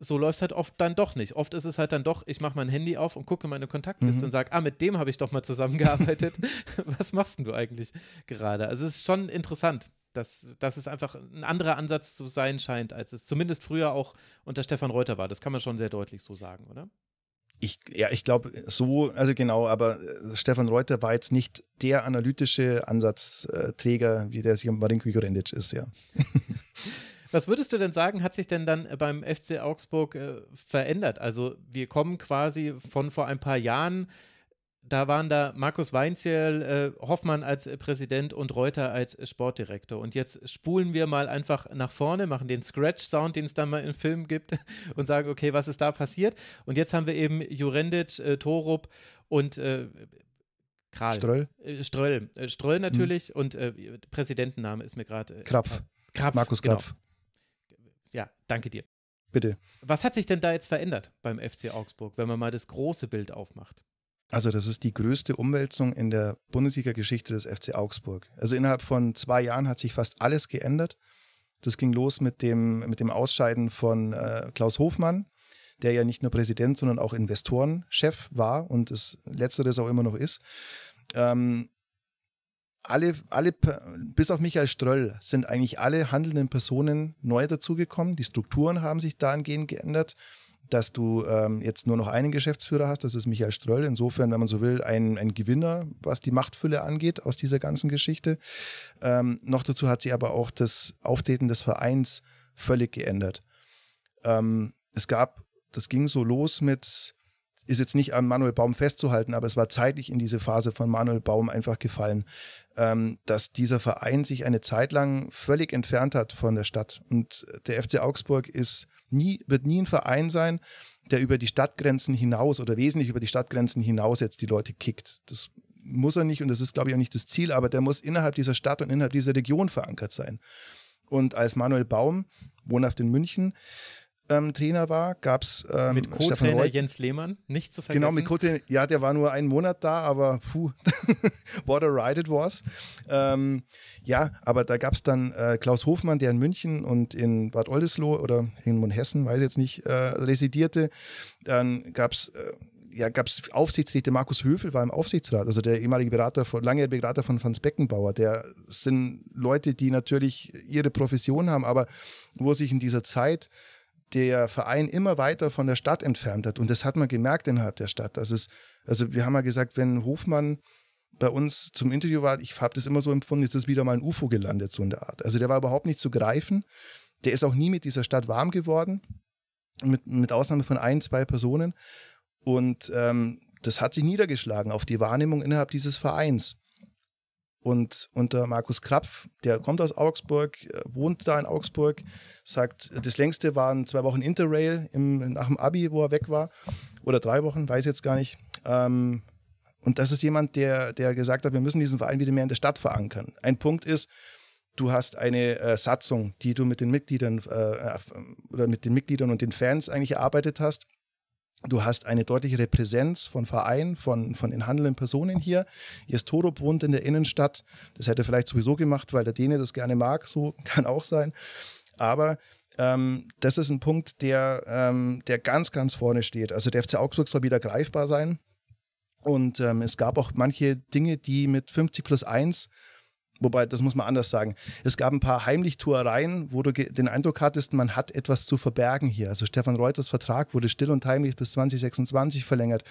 so läuft es halt oft dann doch nicht. Oft ist es halt dann doch, ich mache mein Handy auf und gucke meine Kontaktliste mhm. und sage, ah, mit dem habe ich doch mal zusammengearbeitet. Was machst denn du eigentlich gerade? Also es ist schon interessant, dass, dass es einfach ein anderer Ansatz zu sein scheint, als es zumindest früher auch unter Stefan Reuter war. Das kann man schon sehr deutlich so sagen, oder? Ich, ja, ich glaube, so, also genau, aber äh, Stefan Reuter war jetzt nicht der analytische Ansatzträger, wie der sich am Marinko ist, ja. Was würdest du denn sagen, hat sich denn dann beim FC Augsburg äh, verändert? Also wir kommen quasi von vor ein paar Jahren da waren da Markus Weinzierl, äh, Hoffmann als äh, Präsident und Reuter als äh, Sportdirektor. Und jetzt spulen wir mal einfach nach vorne, machen den Scratch-Sound, den es dann mal im Film gibt und sagen, okay, was ist da passiert? Und jetzt haben wir eben Jurendic, äh, Torup und äh, Kral. Ströll. Äh, Ströll. Ströll natürlich hm. und Präsidentenname ist mir gerade. Krapf. Krapf. Markus genau. Krapf. Ja, danke dir. Bitte. Was hat sich denn da jetzt verändert beim FC Augsburg, wenn man mal das große Bild aufmacht? Also das ist die größte Umwälzung in der Bundesliga-Geschichte des FC Augsburg. Also innerhalb von zwei Jahren hat sich fast alles geändert. Das ging los mit dem, mit dem Ausscheiden von äh, Klaus Hofmann, der ja nicht nur Präsident, sondern auch Investorenchef war und das Letzteres auch immer noch ist. Ähm, alle, alle, bis auf Michael Ströll, sind eigentlich alle handelnden Personen neu dazugekommen. Die Strukturen haben sich dahingehend geändert dass du ähm, jetzt nur noch einen Geschäftsführer hast, das ist Michael Ströll. Insofern, wenn man so will, ein, ein Gewinner, was die Machtfülle angeht aus dieser ganzen Geschichte. Ähm, noch dazu hat sie aber auch das Auftreten des Vereins völlig geändert. Ähm, es gab, das ging so los mit, ist jetzt nicht an Manuel Baum festzuhalten, aber es war zeitlich in diese Phase von Manuel Baum einfach gefallen, ähm, dass dieser Verein sich eine Zeit lang völlig entfernt hat von der Stadt. Und der FC Augsburg ist nie, wird nie ein Verein sein, der über die Stadtgrenzen hinaus oder wesentlich über die Stadtgrenzen hinaus jetzt die Leute kickt. Das muss er nicht und das ist, glaube ich, auch nicht das Ziel, aber der muss innerhalb dieser Stadt und innerhalb dieser Region verankert sein. Und als Manuel Baum, wohnhaft in München, ähm, Trainer war, gab es ähm, mit Co-Trainer Jens Lehmann, nicht zu vergessen. Genau, mit Co-Trainer, ja, der war nur einen Monat da, aber puh, what a ride it was. Ähm, ja, aber da gab es dann äh, Klaus Hofmann, der in München und in Bad Oldesloe oder in Monhessen, weiß ich jetzt nicht, äh, residierte. Dann gab es äh, ja, gab es Aufsichtsräte. Markus Höfel war im Aufsichtsrat, also der ehemalige Berater von, lange Berater von Franz Beckenbauer. Der sind Leute, die natürlich ihre Profession haben, aber wo sich in dieser Zeit der Verein immer weiter von der Stadt entfernt hat. Und das hat man gemerkt innerhalb der Stadt. Das ist, also wir haben ja gesagt, wenn Hofmann bei uns zum Interview war, ich habe das immer so empfunden, jetzt ist wieder mal ein UFO gelandet, so in der Art. Also der war überhaupt nicht zu greifen. Der ist auch nie mit dieser Stadt warm geworden, mit, mit Ausnahme von ein, zwei Personen. Und ähm, das hat sich niedergeschlagen auf die Wahrnehmung innerhalb dieses Vereins. Und unter Markus Krapf, der kommt aus Augsburg, äh, wohnt da in Augsburg, sagt, das längste waren zwei Wochen Interrail im, nach dem Abi, wo er weg war. Oder drei Wochen, weiß jetzt gar nicht. Ähm, und das ist jemand, der, der gesagt hat, wir müssen diesen Verein wieder mehr in der Stadt verankern. Ein Punkt ist, du hast eine äh, Satzung, die du mit den Mitgliedern äh, äh oder mit den Mitgliedern und den Fans eigentlich erarbeitet hast. Du hast eine deutlichere Präsenz von Vereinen, von, von in handelnden Personen hier. Jetzt Torup wohnt in der Innenstadt. Das hätte er vielleicht sowieso gemacht, weil der Däne das gerne mag. So kann auch sein. Aber ähm, das ist ein Punkt, der, ähm, der ganz, ganz vorne steht. Also der FC Augsburg soll wieder greifbar sein. Und ähm, es gab auch manche Dinge, die mit 50 plus 1 wobei, das muss man anders sagen. Es gab ein paar Heimlichtuereien, wo du den Eindruck hattest, man hat etwas zu verbergen hier. Also Stefan Reuters Vertrag wurde still und heimlich bis 2026 verlängert.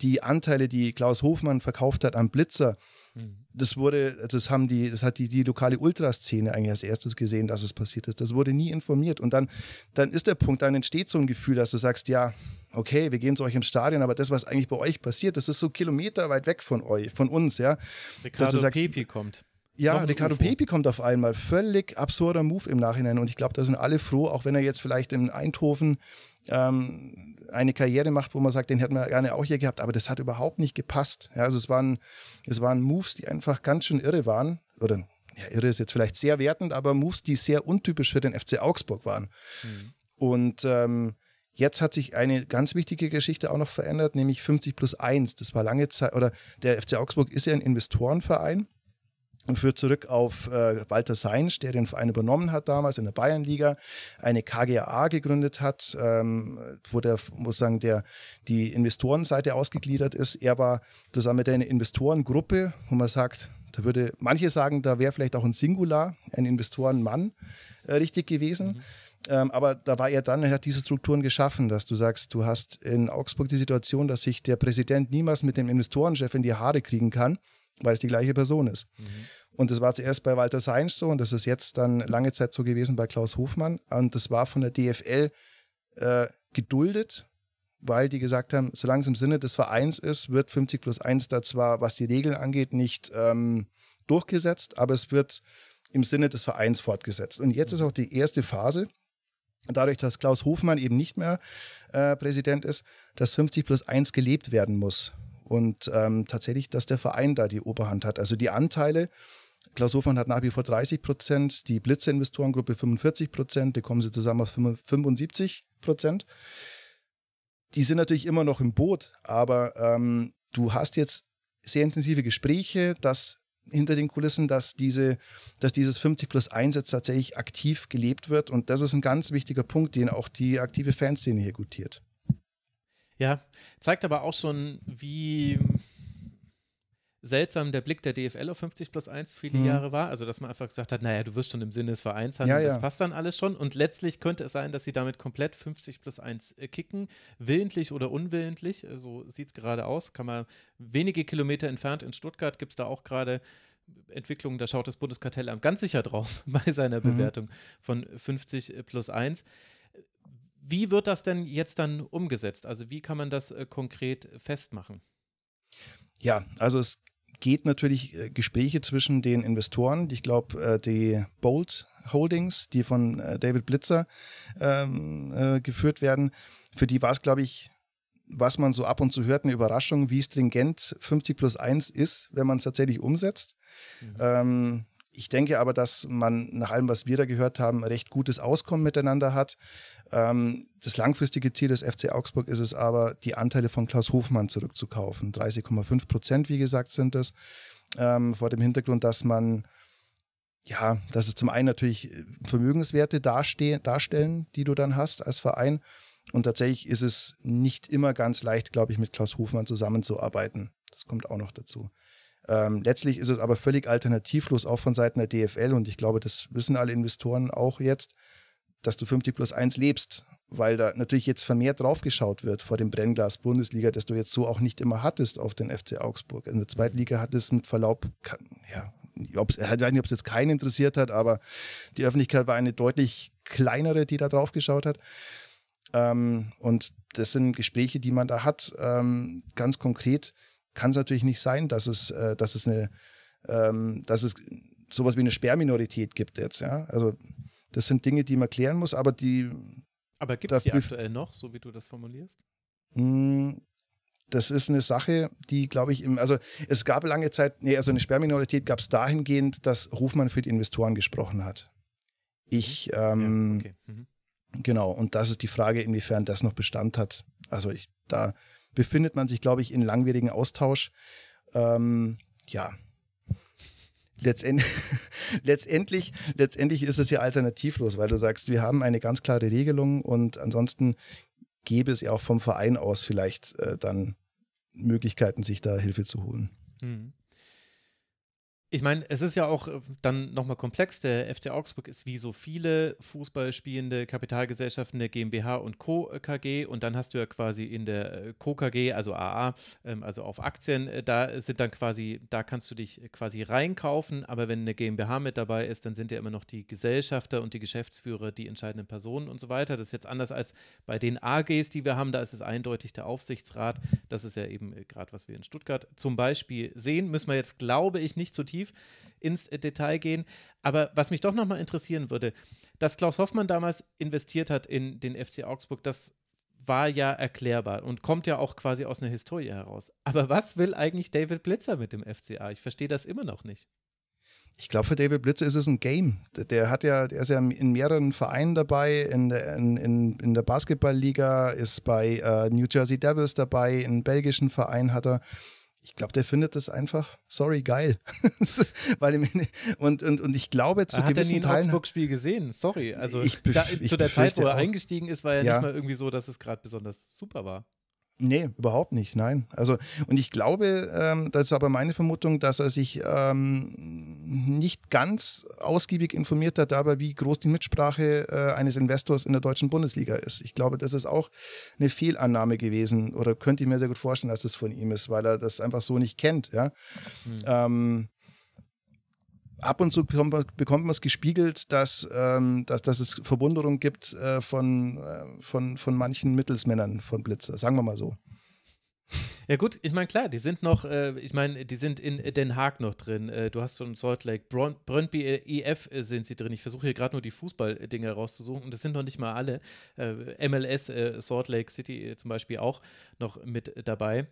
Die Anteile, die Klaus Hofmann verkauft hat am Blitzer, mhm. das wurde, das haben die, das hat die, die lokale Ultraszene eigentlich als erstes gesehen, dass es passiert ist. Das wurde nie informiert. Und dann, dann ist der Punkt, dann entsteht so ein Gefühl, dass du sagst, ja, okay, wir gehen zu euch ins Stadion, aber das, was eigentlich bei euch passiert, das ist so kilometerweit weg von euch, von uns, ja. Ricardo sagst, Pepi kommt. Ja, Ricardo Pepi kommt auf einmal. Völlig absurder Move im Nachhinein. Und ich glaube, da sind alle froh, auch wenn er jetzt vielleicht in Eindhoven ähm, eine Karriere macht, wo man sagt, den hätten wir gerne auch hier gehabt. Aber das hat überhaupt nicht gepasst. Ja, also es waren, es waren Moves, die einfach ganz schön irre waren. Oder ja, irre ist jetzt vielleicht sehr wertend, aber Moves, die sehr untypisch für den FC Augsburg waren. Mhm. Und ähm, Jetzt hat sich eine ganz wichtige Geschichte auch noch verändert, nämlich 50 plus 1. Das war lange Zeit, oder der FC Augsburg ist ja ein Investorenverein und führt zurück auf äh, Walter Seinsch, der den Verein übernommen hat damals in der Bayernliga, eine KGA gegründet hat, ähm, wo der, muss sagen, der, die Investorenseite ausgegliedert ist. Er war zusammen mit einer Investorengruppe, wo man sagt, da würde manche sagen, da wäre vielleicht auch ein Singular, ein Investorenmann äh, richtig gewesen. Mhm. Ähm, aber da war er dann, er hat diese Strukturen geschaffen, dass du sagst, du hast in Augsburg die Situation, dass sich der Präsident niemals mit dem Investorenchef in die Haare kriegen kann, weil es die gleiche Person ist. Mhm. Und das war zuerst bei Walter Seins so und das ist jetzt dann lange Zeit so gewesen bei Klaus Hofmann. Und das war von der DFL äh, geduldet, weil die gesagt haben, solange es im Sinne des Vereins ist, wird 50 plus 1 da zwar, was die Regeln angeht, nicht ähm, durchgesetzt, aber es wird im Sinne des Vereins fortgesetzt. Und jetzt ist auch die erste Phase, dadurch, dass Klaus Hofmann eben nicht mehr äh, Präsident ist, dass 50 plus 1 gelebt werden muss. Und ähm, tatsächlich, dass der Verein da die Oberhand hat. Also die Anteile Klaus Hofmann hat nach wie vor 30 Prozent, die Blitze-Investorengruppe 45 Prozent, da kommen sie zusammen auf 75 Prozent. Die sind natürlich immer noch im Boot, aber ähm, du hast jetzt sehr intensive Gespräche, dass hinter den Kulissen, dass diese, dass dieses 50 plus 1 jetzt tatsächlich aktiv gelebt wird. Und das ist ein ganz wichtiger Punkt, den auch die aktive Fanszene hier gutiert. Ja, zeigt aber auch so ein, wie, seltsam der Blick der DFL auf 50 plus 1 viele mhm. Jahre war. Also, dass man einfach gesagt hat, naja, du wirst schon im Sinne des Vereins handeln, ja, ja. das passt dann alles schon. Und letztlich könnte es sein, dass sie damit komplett 50 plus 1 äh, kicken, willentlich oder unwillentlich. Äh, so sieht es gerade aus. Kann man wenige Kilometer entfernt in Stuttgart gibt es da auch gerade Entwicklungen, da schaut das Bundeskartellamt ganz sicher drauf bei seiner mhm. Bewertung mhm. von 50 äh, plus 1. Wie wird das denn jetzt dann umgesetzt? Also, wie kann man das konkret festmachen? Ja, also es geht natürlich äh, Gespräche zwischen den Investoren. Ich glaube, äh, die Bolt Holdings, die von äh, David Blitzer ähm, äh, geführt werden, für die war es, glaube ich, was man so ab und zu hört, eine Überraschung, wie stringent 50 plus 1 ist, wenn man es tatsächlich umsetzt. Mhm. Ähm, ich denke aber, dass man nach allem, was wir da gehört haben, recht gutes Auskommen miteinander hat. Ähm, das langfristige Ziel des FC Augsburg ist es aber, die Anteile von Klaus Hofmann zurückzukaufen. 30,5 Prozent, wie gesagt, sind das. Ähm, vor dem Hintergrund, dass man ja, dass es zum einen natürlich äh, Vermögenswerte darstellen, die du dann hast als Verein. Und tatsächlich ist es nicht immer ganz leicht, glaube ich, mit Klaus Hofmann zusammenzuarbeiten. Das kommt auch noch dazu. Ähm, letztlich ist es aber völlig alternativlos, auch von Seiten der DFL. Und ich glaube, das wissen alle Investoren auch jetzt, dass du 50 plus 1 lebst, weil da natürlich jetzt vermehrt draufgeschaut wird vor dem Brennglas Bundesliga, das du jetzt so auch nicht immer hattest auf den FC Augsburg. In der Zweitliga hat es mit Verlaub, ja, ob's, ich weiß nicht, ob es jetzt keinen interessiert hat, aber die Öffentlichkeit war eine deutlich kleinere, die da draufgeschaut hat. Ähm, und das sind Gespräche, die man da hat. Ähm, ganz konkret kann es natürlich nicht sein, dass es, äh, dass es eine, ähm, dass es sowas wie eine Sperrminorität gibt jetzt, ja. Also das sind Dinge, die man klären muss, aber die. Aber gibt es die aktuell noch, so wie du das formulierst? Hm, das ist eine Sache, die, glaube ich, im, also es gab lange Zeit, nee, also eine Sperrminorität gab es dahingehend, dass Rufmann für die Investoren gesprochen hat. Ich, mhm. ähm, ja, okay. mhm. genau, und das ist die Frage, inwiefern das noch Bestand hat. Also ich, da befindet man sich, glaube ich, in langwierigen Austausch. Ähm, ja. Letztend letztendlich, letztendlich ist es ja alternativlos, weil du sagst, wir haben eine ganz klare Regelung und ansonsten gäbe es ja auch vom Verein aus vielleicht äh, dann Möglichkeiten, sich da Hilfe zu holen. Mhm. Ich meine, es ist ja auch äh, dann nochmal komplex. Der FC Augsburg ist wie so viele Fußballspielende Kapitalgesellschaften der GmbH und Co. Äh, KG. Und dann hast du ja quasi in der äh, Co. KG, also AA, ähm, also auf Aktien, da sind dann quasi, da kannst du dich quasi reinkaufen. Aber wenn eine GmbH mit dabei ist, dann sind ja immer noch die Gesellschafter und die Geschäftsführer die entscheidenden Personen und so weiter. Das ist jetzt anders als bei den AGs, die wir haben. Da ist es eindeutig der Aufsichtsrat. Das ist ja eben gerade, was wir in Stuttgart zum Beispiel sehen. Müssen wir jetzt, glaube ich, nicht zu tief definitiv ins äh, Detail gehen. Aber was mich doch nochmal interessieren würde, dass Klaus Hoffmann damals investiert hat in den FC Augsburg, das war ja erklärbar und kommt ja auch quasi aus einer Historie heraus. Aber was will eigentlich David Blitzer mit dem FCA? Ich verstehe das immer noch nicht. Ich glaube, für David Blitzer ist es ein Game. Der hat ja, der ist ja in mehreren Vereinen dabei, in der, in, in, in der Basketballliga, ist bei äh, New Jersey Devils dabei, einen belgischen Verein hat er ich glaube, der findet das einfach, sorry, geil. Weil im, und, und, und ich glaube, zu hat gewissen Teilen... Hat er nie ein Augsburg-Spiel gesehen? Sorry. Also da, zu der Zeit, wo er auch. eingestiegen ist, war ja, ja, nicht mal irgendwie so, dass es gerade besonders super war. Nee, überhaupt nicht, nein. Also, und ich glaube, ähm, das ist aber meine Vermutung, dass er sich ähm, nicht ganz ausgiebig informiert hat darüber, wie groß die Mitsprache äh, eines Investors in der deutschen Bundesliga ist. Ich glaube, das ist auch eine Fehlannahme gewesen oder könnte ich mir sehr gut vorstellen, dass das von ihm ist, weil er das einfach so nicht kennt, ja. Hm. Ähm, ab und zu bekommt man es gespiegelt, dass, ähm, dass, dass es Verwunderung gibt äh, von, äh, von, von manchen Mittelsmännern von Blitzer, sagen wir mal so. Ja gut, ich meine klar, die sind noch, äh, ich meine, die sind in Den Haag noch drin. Äh, du hast schon Salt Lake, Bron Brøndby äh, EF äh, sind sie drin. Ich versuche hier gerade nur die Fußballdinger rauszusuchen und das sind noch nicht mal alle. MLS Salt Lake City zum Beispiel auch noch mit dabei.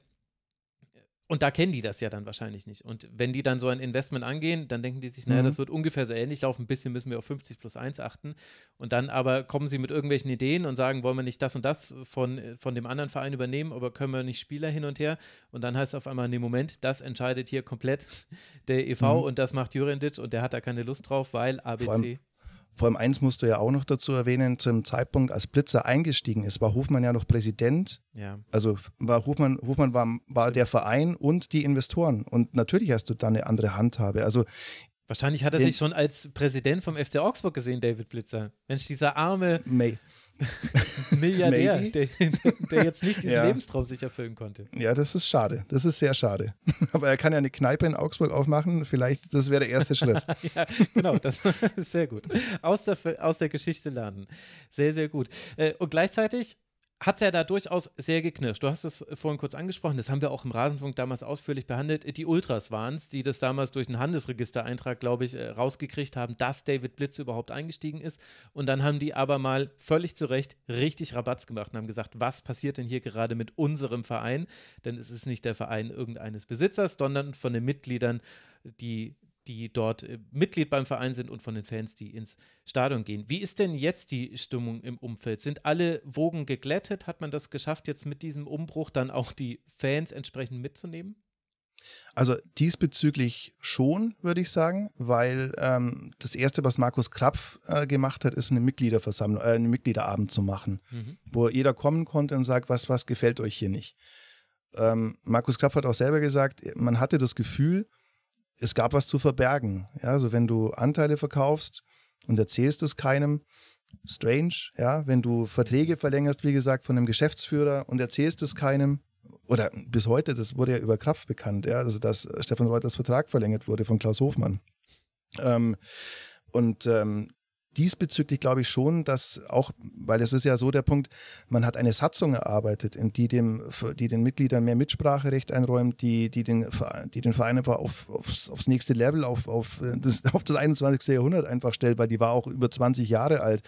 Und da kennen die das ja dann wahrscheinlich nicht. Und wenn die dann so ein Investment angehen, dann denken die sich, naja, mhm. das wird ungefähr so ähnlich laufen. Ein bisschen müssen wir auf 50 plus 1 achten. Und dann aber kommen sie mit irgendwelchen Ideen und sagen, wollen wir nicht das und das von, von dem anderen Verein übernehmen, aber können wir nicht Spieler hin und her? Und dann heißt es auf einmal, nee, Moment, das entscheidet hier komplett der e.V. Mhm. und das macht Jurendic und der hat da keine Lust drauf, weil ABC. Vor allem eins musst du ja auch noch dazu erwähnen, zum Zeitpunkt, als Blitzer eingestiegen ist, war Hofmann ja noch Präsident. Ja. Also war Hofmann, Hofmann war, war der Verein und die Investoren. Und natürlich hast du da eine andere Handhabe. Also Wahrscheinlich hat er sich schon als Präsident vom FC Augsburg gesehen, David Blitzer. Mensch, dieser arme. May. Milliardär, der, der, jetzt nicht diesen ja. Lebenstraum sich erfüllen konnte. Ja, das ist schade. Das ist sehr schade. Aber er kann ja eine Kneipe in Augsburg aufmachen. Vielleicht, das wäre der erste Schritt. ja, genau, das ist sehr gut. Aus der, aus der Geschichte lernen. Sehr, sehr gut. Äh, und gleichzeitig hat es ja da durchaus sehr geknirscht. Du hast das vorhin kurz angesprochen, das haben wir auch im Rasenfunk damals ausführlich behandelt. Die Ultras waren es, die das damals durch einen Handelsregistereintrag, glaube ich, äh, rausgekriegt haben, dass David Blitz überhaupt eingestiegen ist. Und dann haben die aber mal völlig zu Recht richtig Rabatz gemacht und haben gesagt, was passiert denn hier gerade mit unserem Verein? Denn es ist nicht der Verein irgendeines Besitzers, sondern von den Mitgliedern, die die dort äh, Mitglied beim Verein sind und von den Fans, die ins Stadion gehen. Wie ist denn jetzt die Stimmung im Umfeld? Sind alle Wogen geglättet? Hat man das geschafft, jetzt mit diesem Umbruch dann auch die Fans entsprechend mitzunehmen? Also diesbezüglich schon, würde ich sagen, weil ähm, das erste, was Markus Krapf äh, gemacht hat, ist eine Mitgliederversammlung, äh, einen Mitgliederabend zu machen, mhm. wo jeder kommen konnte und sagt, was, was gefällt euch hier nicht. Ähm, Markus Krapf hat auch selber gesagt, man hatte das Gefühl, es gab was zu verbergen. Ja, also wenn du Anteile verkaufst und erzählst es keinem, strange, ja, wenn du Verträge verlängerst, wie gesagt, von einem Geschäftsführer und erzählst es keinem, oder bis heute, das wurde ja über Kraft bekannt, ja, also dass Stefan Reuters Vertrag verlängert wurde von Klaus Hofmann. Ähm, und ähm, diesbezüglich glaube ich schon, dass auch, weil es ist ja so der Punkt, man hat eine Satzung erarbeitet, in die, dem, die den Mitgliedern mehr Mitspracherecht einräumt, die, die, den, die den Verein einfach auf, aufs, aufs nächste Level, auf, auf, äh, das, auf das 21. Jahrhundert einfach stellt, weil die war auch über 20 Jahre alt.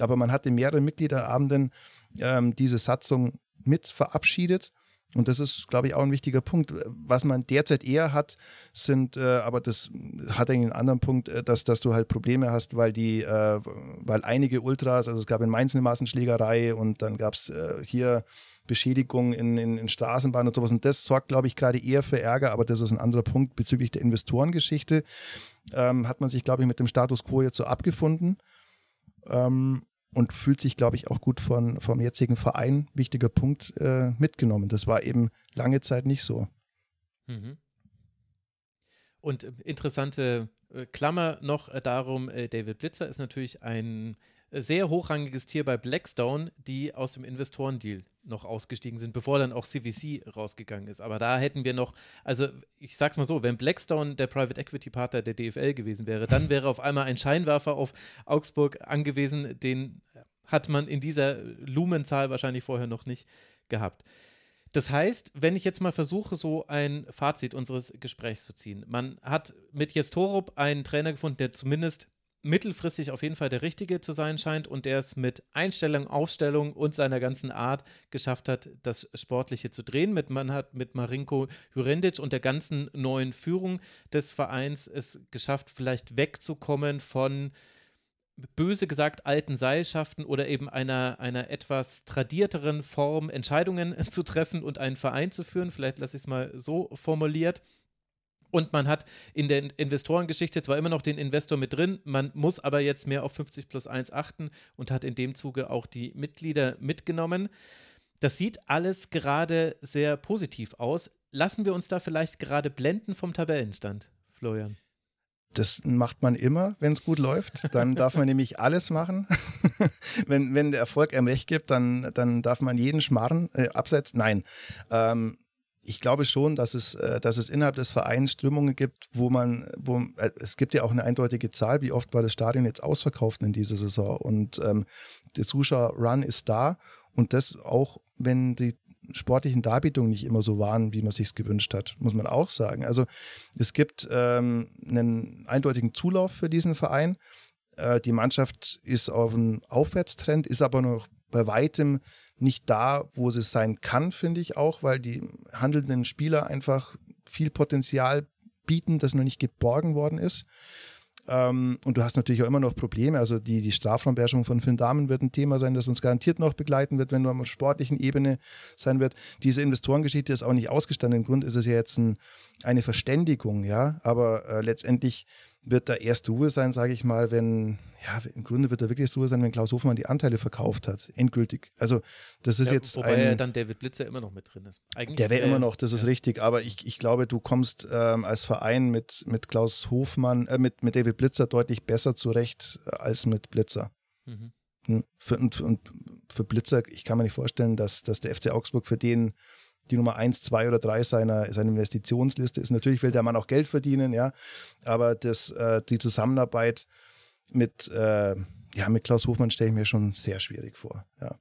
Aber man hat in mehreren Mitgliederabenden ähm, diese Satzung mit verabschiedet und das ist, glaube ich, auch ein wichtiger Punkt. Was man derzeit eher hat, sind, äh, aber das hat eigentlich einen anderen Punkt, äh, dass, dass du halt Probleme hast, weil die, äh, weil einige Ultras, also es gab in Mainz eine Massenschlägerei und dann gab es äh, hier Beschädigungen in, in, in Straßenbahnen und sowas. Und das sorgt, glaube ich, gerade eher für Ärger, aber das ist ein anderer Punkt bezüglich der Investorengeschichte. Ähm, hat man sich, glaube ich, mit dem Status quo jetzt so abgefunden. Ähm, und fühlt sich, glaube ich, auch gut von, vom jetzigen Verein, wichtiger Punkt, äh, mitgenommen. Das war eben lange Zeit nicht so. Mhm. Und äh, interessante äh, Klammer noch äh, darum, David Blitzer ist natürlich ein sehr hochrangiges Tier bei Blackstone, die aus dem Investorendeal noch ausgestiegen sind, bevor dann auch CVC rausgegangen ist. Aber da hätten wir noch, also ich sag's mal so, wenn Blackstone der Private Equity Partner der DFL gewesen wäre, dann wäre auf einmal ein Scheinwerfer auf Augsburg angewiesen, den hat man in dieser Lumenzahl wahrscheinlich vorher noch nicht gehabt. Das heißt, wenn ich jetzt mal versuche, so ein Fazit unseres Gesprächs zu ziehen, man hat mit Jestorop einen Trainer gefunden, der zumindest mittelfristig auf jeden Fall der richtige zu sein scheint und der es mit Einstellung, Aufstellung und seiner ganzen Art geschafft hat, das Sportliche zu drehen. Mit, man hat mit Marinko Jurendic und der ganzen neuen Führung des Vereins es geschafft, vielleicht wegzukommen von böse gesagt alten Seilschaften oder eben einer, einer etwas tradierteren Form Entscheidungen zu treffen und einen Verein zu führen. Vielleicht lasse ich es mal so formuliert. Und man hat in der Investorengeschichte zwar immer noch den Investor mit drin, man muss aber jetzt mehr auf 50 plus 1 achten und hat in dem Zuge auch die Mitglieder mitgenommen. Das sieht alles gerade sehr positiv aus. Lassen wir uns da vielleicht gerade blenden vom Tabellenstand, Florian. Das macht man immer, wenn es gut läuft. Dann darf man nämlich alles machen. wenn, wenn der Erfolg einem recht gibt, dann, dann darf man jeden Schmarren äh, absetzen. Nein. Ähm, ich glaube schon, dass es, äh, dass es innerhalb des Vereins Strömungen gibt, wo man, wo äh, es gibt ja auch eine eindeutige Zahl, wie oft war das Stadion jetzt ausverkauft in dieser Saison. Und ähm, der Zuschauer-Run ist da und das auch, wenn die sportlichen Darbietungen nicht immer so waren, wie man sich's gewünscht hat, muss man auch sagen. Also es gibt ähm, einen eindeutigen Zulauf für diesen Verein. Äh, die Mannschaft ist auf einem Aufwärtstrend, ist aber noch bei weitem nicht da, wo sie sein kann, finde ich auch, weil die handelnden Spieler einfach viel Potenzial bieten, das noch nicht geborgen worden ist. Ähm, und du hast natürlich auch immer noch Probleme. Also die, die Strafraumbeherrschung von Finn Damen wird ein Thema sein, das uns garantiert noch begleiten wird, wenn du am sportlichen Ebene sein wird. Diese Investorengeschichte ist auch nicht ausgestanden. Im Grunde ist es ja jetzt ein, eine Verständigung, ja. Aber äh, letztendlich wird da erst Ruhe sein, sage ich mal, wenn, ja, im Grunde wird da wirklich Ruhe sein, wenn Klaus Hofmann die Anteile verkauft hat, endgültig. Also das ist ja, jetzt Wobei ein, ja dann David Blitzer immer noch mit drin ist. Eigentlich der wäre äh, immer noch, das ist ja. richtig, aber ich, ich glaube, du kommst ähm, als Verein mit, mit Klaus Hofmann, äh, mit, mit David Blitzer deutlich besser zurecht äh, als mit Blitzer. Mhm. Hm, für, und, und, für Blitzer, ich kann mir nicht vorstellen, dass, dass der FC Augsburg für den die Nummer eins, zwei oder drei seiner, seiner Investitionsliste ist. Natürlich will der Mann auch Geld verdienen, ja, aber das, äh, die Zusammenarbeit mit, äh, ja, mit Klaus Hofmann stelle ich mir schon sehr schwierig vor, ja.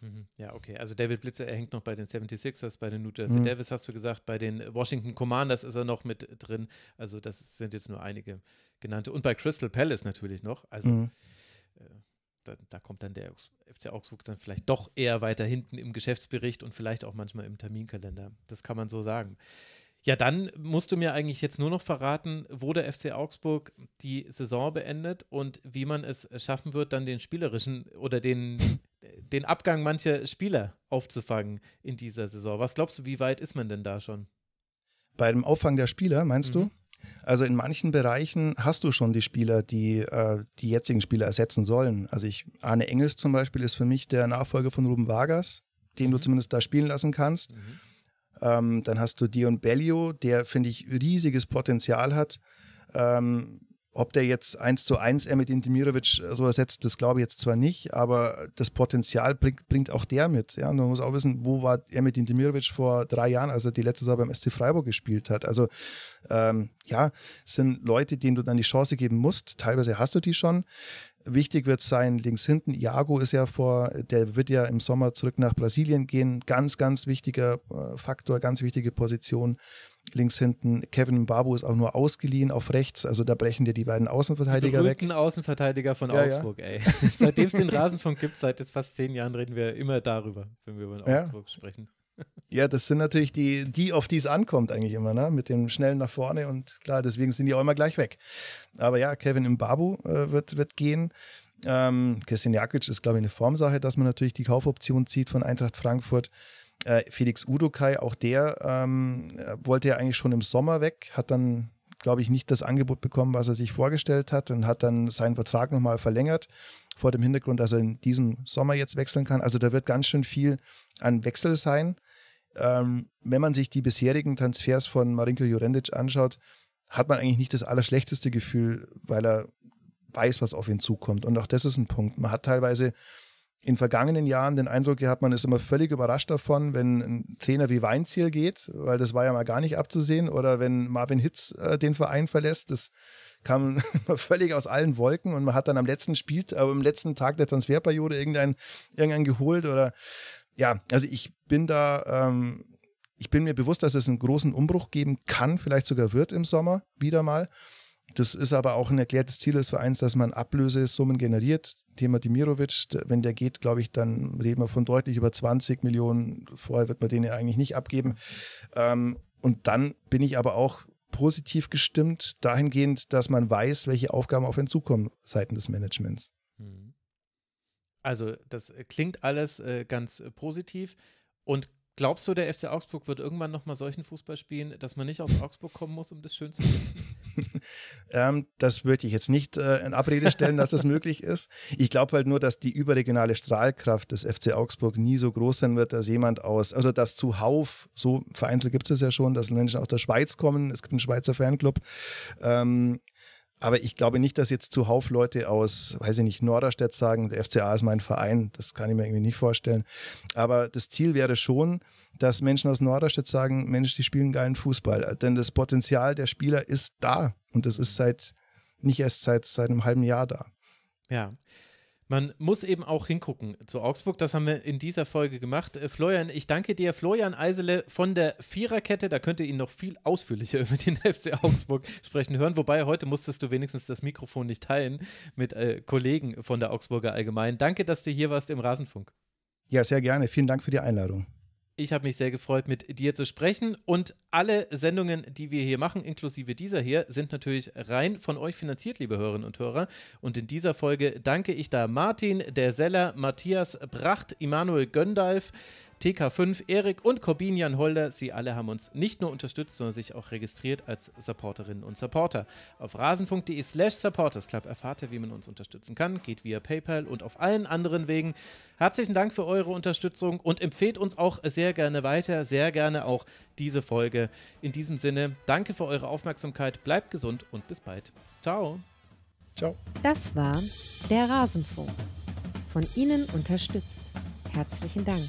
Mhm. Ja, okay. Also David Blitzer, er hängt noch bei den 76ers, bei den New Jersey mhm. Davis, hast du gesagt, bei den Washington Commanders ist er noch mit drin. Also das sind jetzt nur einige genannte. Und bei Crystal Palace natürlich noch. Also mhm. äh, da, da, kommt dann der FC Augsburg dann vielleicht doch eher weiter hinten im Geschäftsbericht und vielleicht auch manchmal im Terminkalender. Das kann man so sagen. Ja, dann musst du mir eigentlich jetzt nur noch verraten, wo der FC Augsburg die Saison beendet und wie man es schaffen wird, dann den spielerischen oder den, den Abgang mancher Spieler aufzufangen in dieser Saison. Was glaubst du, wie weit ist man denn da schon? Bei dem Auffang der Spieler, meinst mhm. du? Also in manchen Bereichen hast du schon die Spieler, die äh, die jetzigen Spieler ersetzen sollen. Also ich, Arne Engels zum Beispiel ist für mich der Nachfolger von Ruben Vargas, den mhm. du zumindest da spielen lassen kannst. Mhm. Ähm, dann hast du Dion Bellio, der, finde ich, riesiges Potenzial hat. Ähm, ob der jetzt 1 zu eins Emmet Intimirovic äh, so ersetzt, das glaube ich jetzt zwar nicht, aber das Potenzial bringt, bringt auch der mit. Ja? Und man muss auch wissen, wo war Emmet Intimirovic vor drei Jahren, als er die letzte Saison beim ST Freiburg gespielt hat. Also ähm, ja, sind Leute, denen du dann die Chance geben musst. Teilweise hast du die schon. Wichtig wird sein, links hinten, Iago ist ja vor, der wird ja im Sommer zurück nach Brasilien gehen. Ganz, ganz wichtiger äh, Faktor, ganz wichtige Position links hinten. Kevin Babu ist auch nur ausgeliehen auf rechts. Also da brechen dir die beiden Außenverteidiger die weg. Außenverteidiger von ja, Augsburg, ja. ey. Seitdem es den Rasenfunk gibt, seit jetzt fast zehn Jahren, reden wir immer darüber, wenn wir über den ja. Augsburg sprechen. Ja, das sind natürlich die, die, auf die es ankommt eigentlich immer, ne? Mit dem schnellen nach vorne und klar, deswegen sind die auch immer gleich weg. Aber ja, Kevin Mbabu äh, wird, wird gehen. Ähm, Christian Jakic ist, glaube ich, eine Formsache, dass man natürlich die Kaufoption zieht von Eintracht Frankfurt. Äh, Felix Udokai, auch der ähm, äh, wollte ja eigentlich schon im Sommer weg, hat dann, glaube ich, nicht das Angebot bekommen, was er sich vorgestellt hat und hat dann seinen Vertrag nochmal verlängert vor dem Hintergrund, dass er in diesem Sommer jetzt wechseln kann. Also da wird ganz schön viel an Wechsel sein. Ähm, wenn man sich die bisherigen Transfers von Marinko Jurendic anschaut, hat man eigentlich nicht das allerschlechteste Gefühl, weil er weiß, was auf ihn zukommt. Und auch das ist ein Punkt. Man hat teilweise in vergangenen Jahren den Eindruck gehabt, man ist immer völlig überrascht davon, wenn ein Trainer wie Weinziel geht, weil das war ja mal gar nicht abzusehen, oder wenn Marvin Hitz äh, den Verein verlässt, das kam völlig aus allen Wolken und man hat dann am letzten Spiel, aber äh, am letzten Tag der Transferperiode irgendeinen, irgendeinen geholt oder ja, also ich bin da, ähm, ich bin mir bewusst, dass es einen großen Umbruch geben kann, vielleicht sogar wird im Sommer wieder mal. Das ist aber auch ein erklärtes Ziel des Vereins, dass man Ablösesummen generiert, Thema Dimirovic, wenn der geht, glaube ich, dann reden wir von deutlich über 20 Millionen. Vorher wird man den ja eigentlich nicht abgeben. Ähm, und dann bin ich aber auch positiv gestimmt dahingehend, dass man weiß, welche Aufgaben auf ihn zukommen seitens des Managements. Mhm. Also das äh, klingt alles äh, ganz äh, positiv. Und glaubst du, der FC Augsburg wird irgendwann nochmal solchen Fußball spielen, dass man nicht aus Augsburg kommen muss, um das schön zu finden? ähm, das würde ich jetzt nicht äh, in Abrede stellen, dass das möglich ist. Ich glaube halt nur, dass die überregionale Strahlkraft des FC Augsburg nie so groß sein wird, dass jemand aus, also dass zuhauf, so vereinzelt gibt es ja schon, dass Menschen aus der Schweiz kommen. Es gibt einen Schweizer Fanclub. Ähm, aber ich glaube nicht, dass jetzt zuhauf Leute aus, weiß ich nicht, Norderstedt sagen, der FCA ist mein Verein. Das kann ich mir irgendwie nicht vorstellen. Aber das Ziel wäre schon, dass Menschen aus Norderstedt sagen, Mensch, die spielen geilen Fußball. Denn das Potenzial der Spieler ist da. Und das ist seit, nicht erst seit, seit einem halben Jahr da. Ja. Man muss eben auch hingucken zu Augsburg. Das haben wir in dieser Folge gemacht. Äh, Florian, ich danke dir. Florian Eisele von der Viererkette. Da könnt ihr ihn noch viel ausführlicher über den FC Augsburg sprechen hören. Wobei, heute musstest du wenigstens das Mikrofon nicht teilen mit äh, Kollegen von der Augsburger Allgemein. Danke, dass du hier warst im Rasenfunk. Ja, sehr gerne. Vielen Dank für die Einladung. Ich habe mich sehr gefreut, mit dir zu sprechen. Und alle Sendungen, die wir hier machen, inklusive dieser hier, sind natürlich rein von euch finanziert, liebe Hörerinnen und Hörer. Und in dieser Folge danke ich da Martin, der Seller, Matthias Bracht, Immanuel Göndalf, TK5, Erik und Corbinian Holder. Sie alle haben uns nicht nur unterstützt, sondern sich auch registriert als Supporterinnen und Supporter. Auf rasenfunk.de slash supportersclub erfahrt ihr, wie man uns unterstützen kann. Geht via PayPal und auf allen anderen Wegen. Herzlichen Dank für eure Unterstützung und empfehlt uns auch sehr gerne weiter, sehr gerne auch diese Folge. In diesem Sinne, danke für eure Aufmerksamkeit, bleibt gesund und bis bald. Ciao. Ciao. Das war der Rasenfunk. Von Ihnen unterstützt. Herzlichen Dank.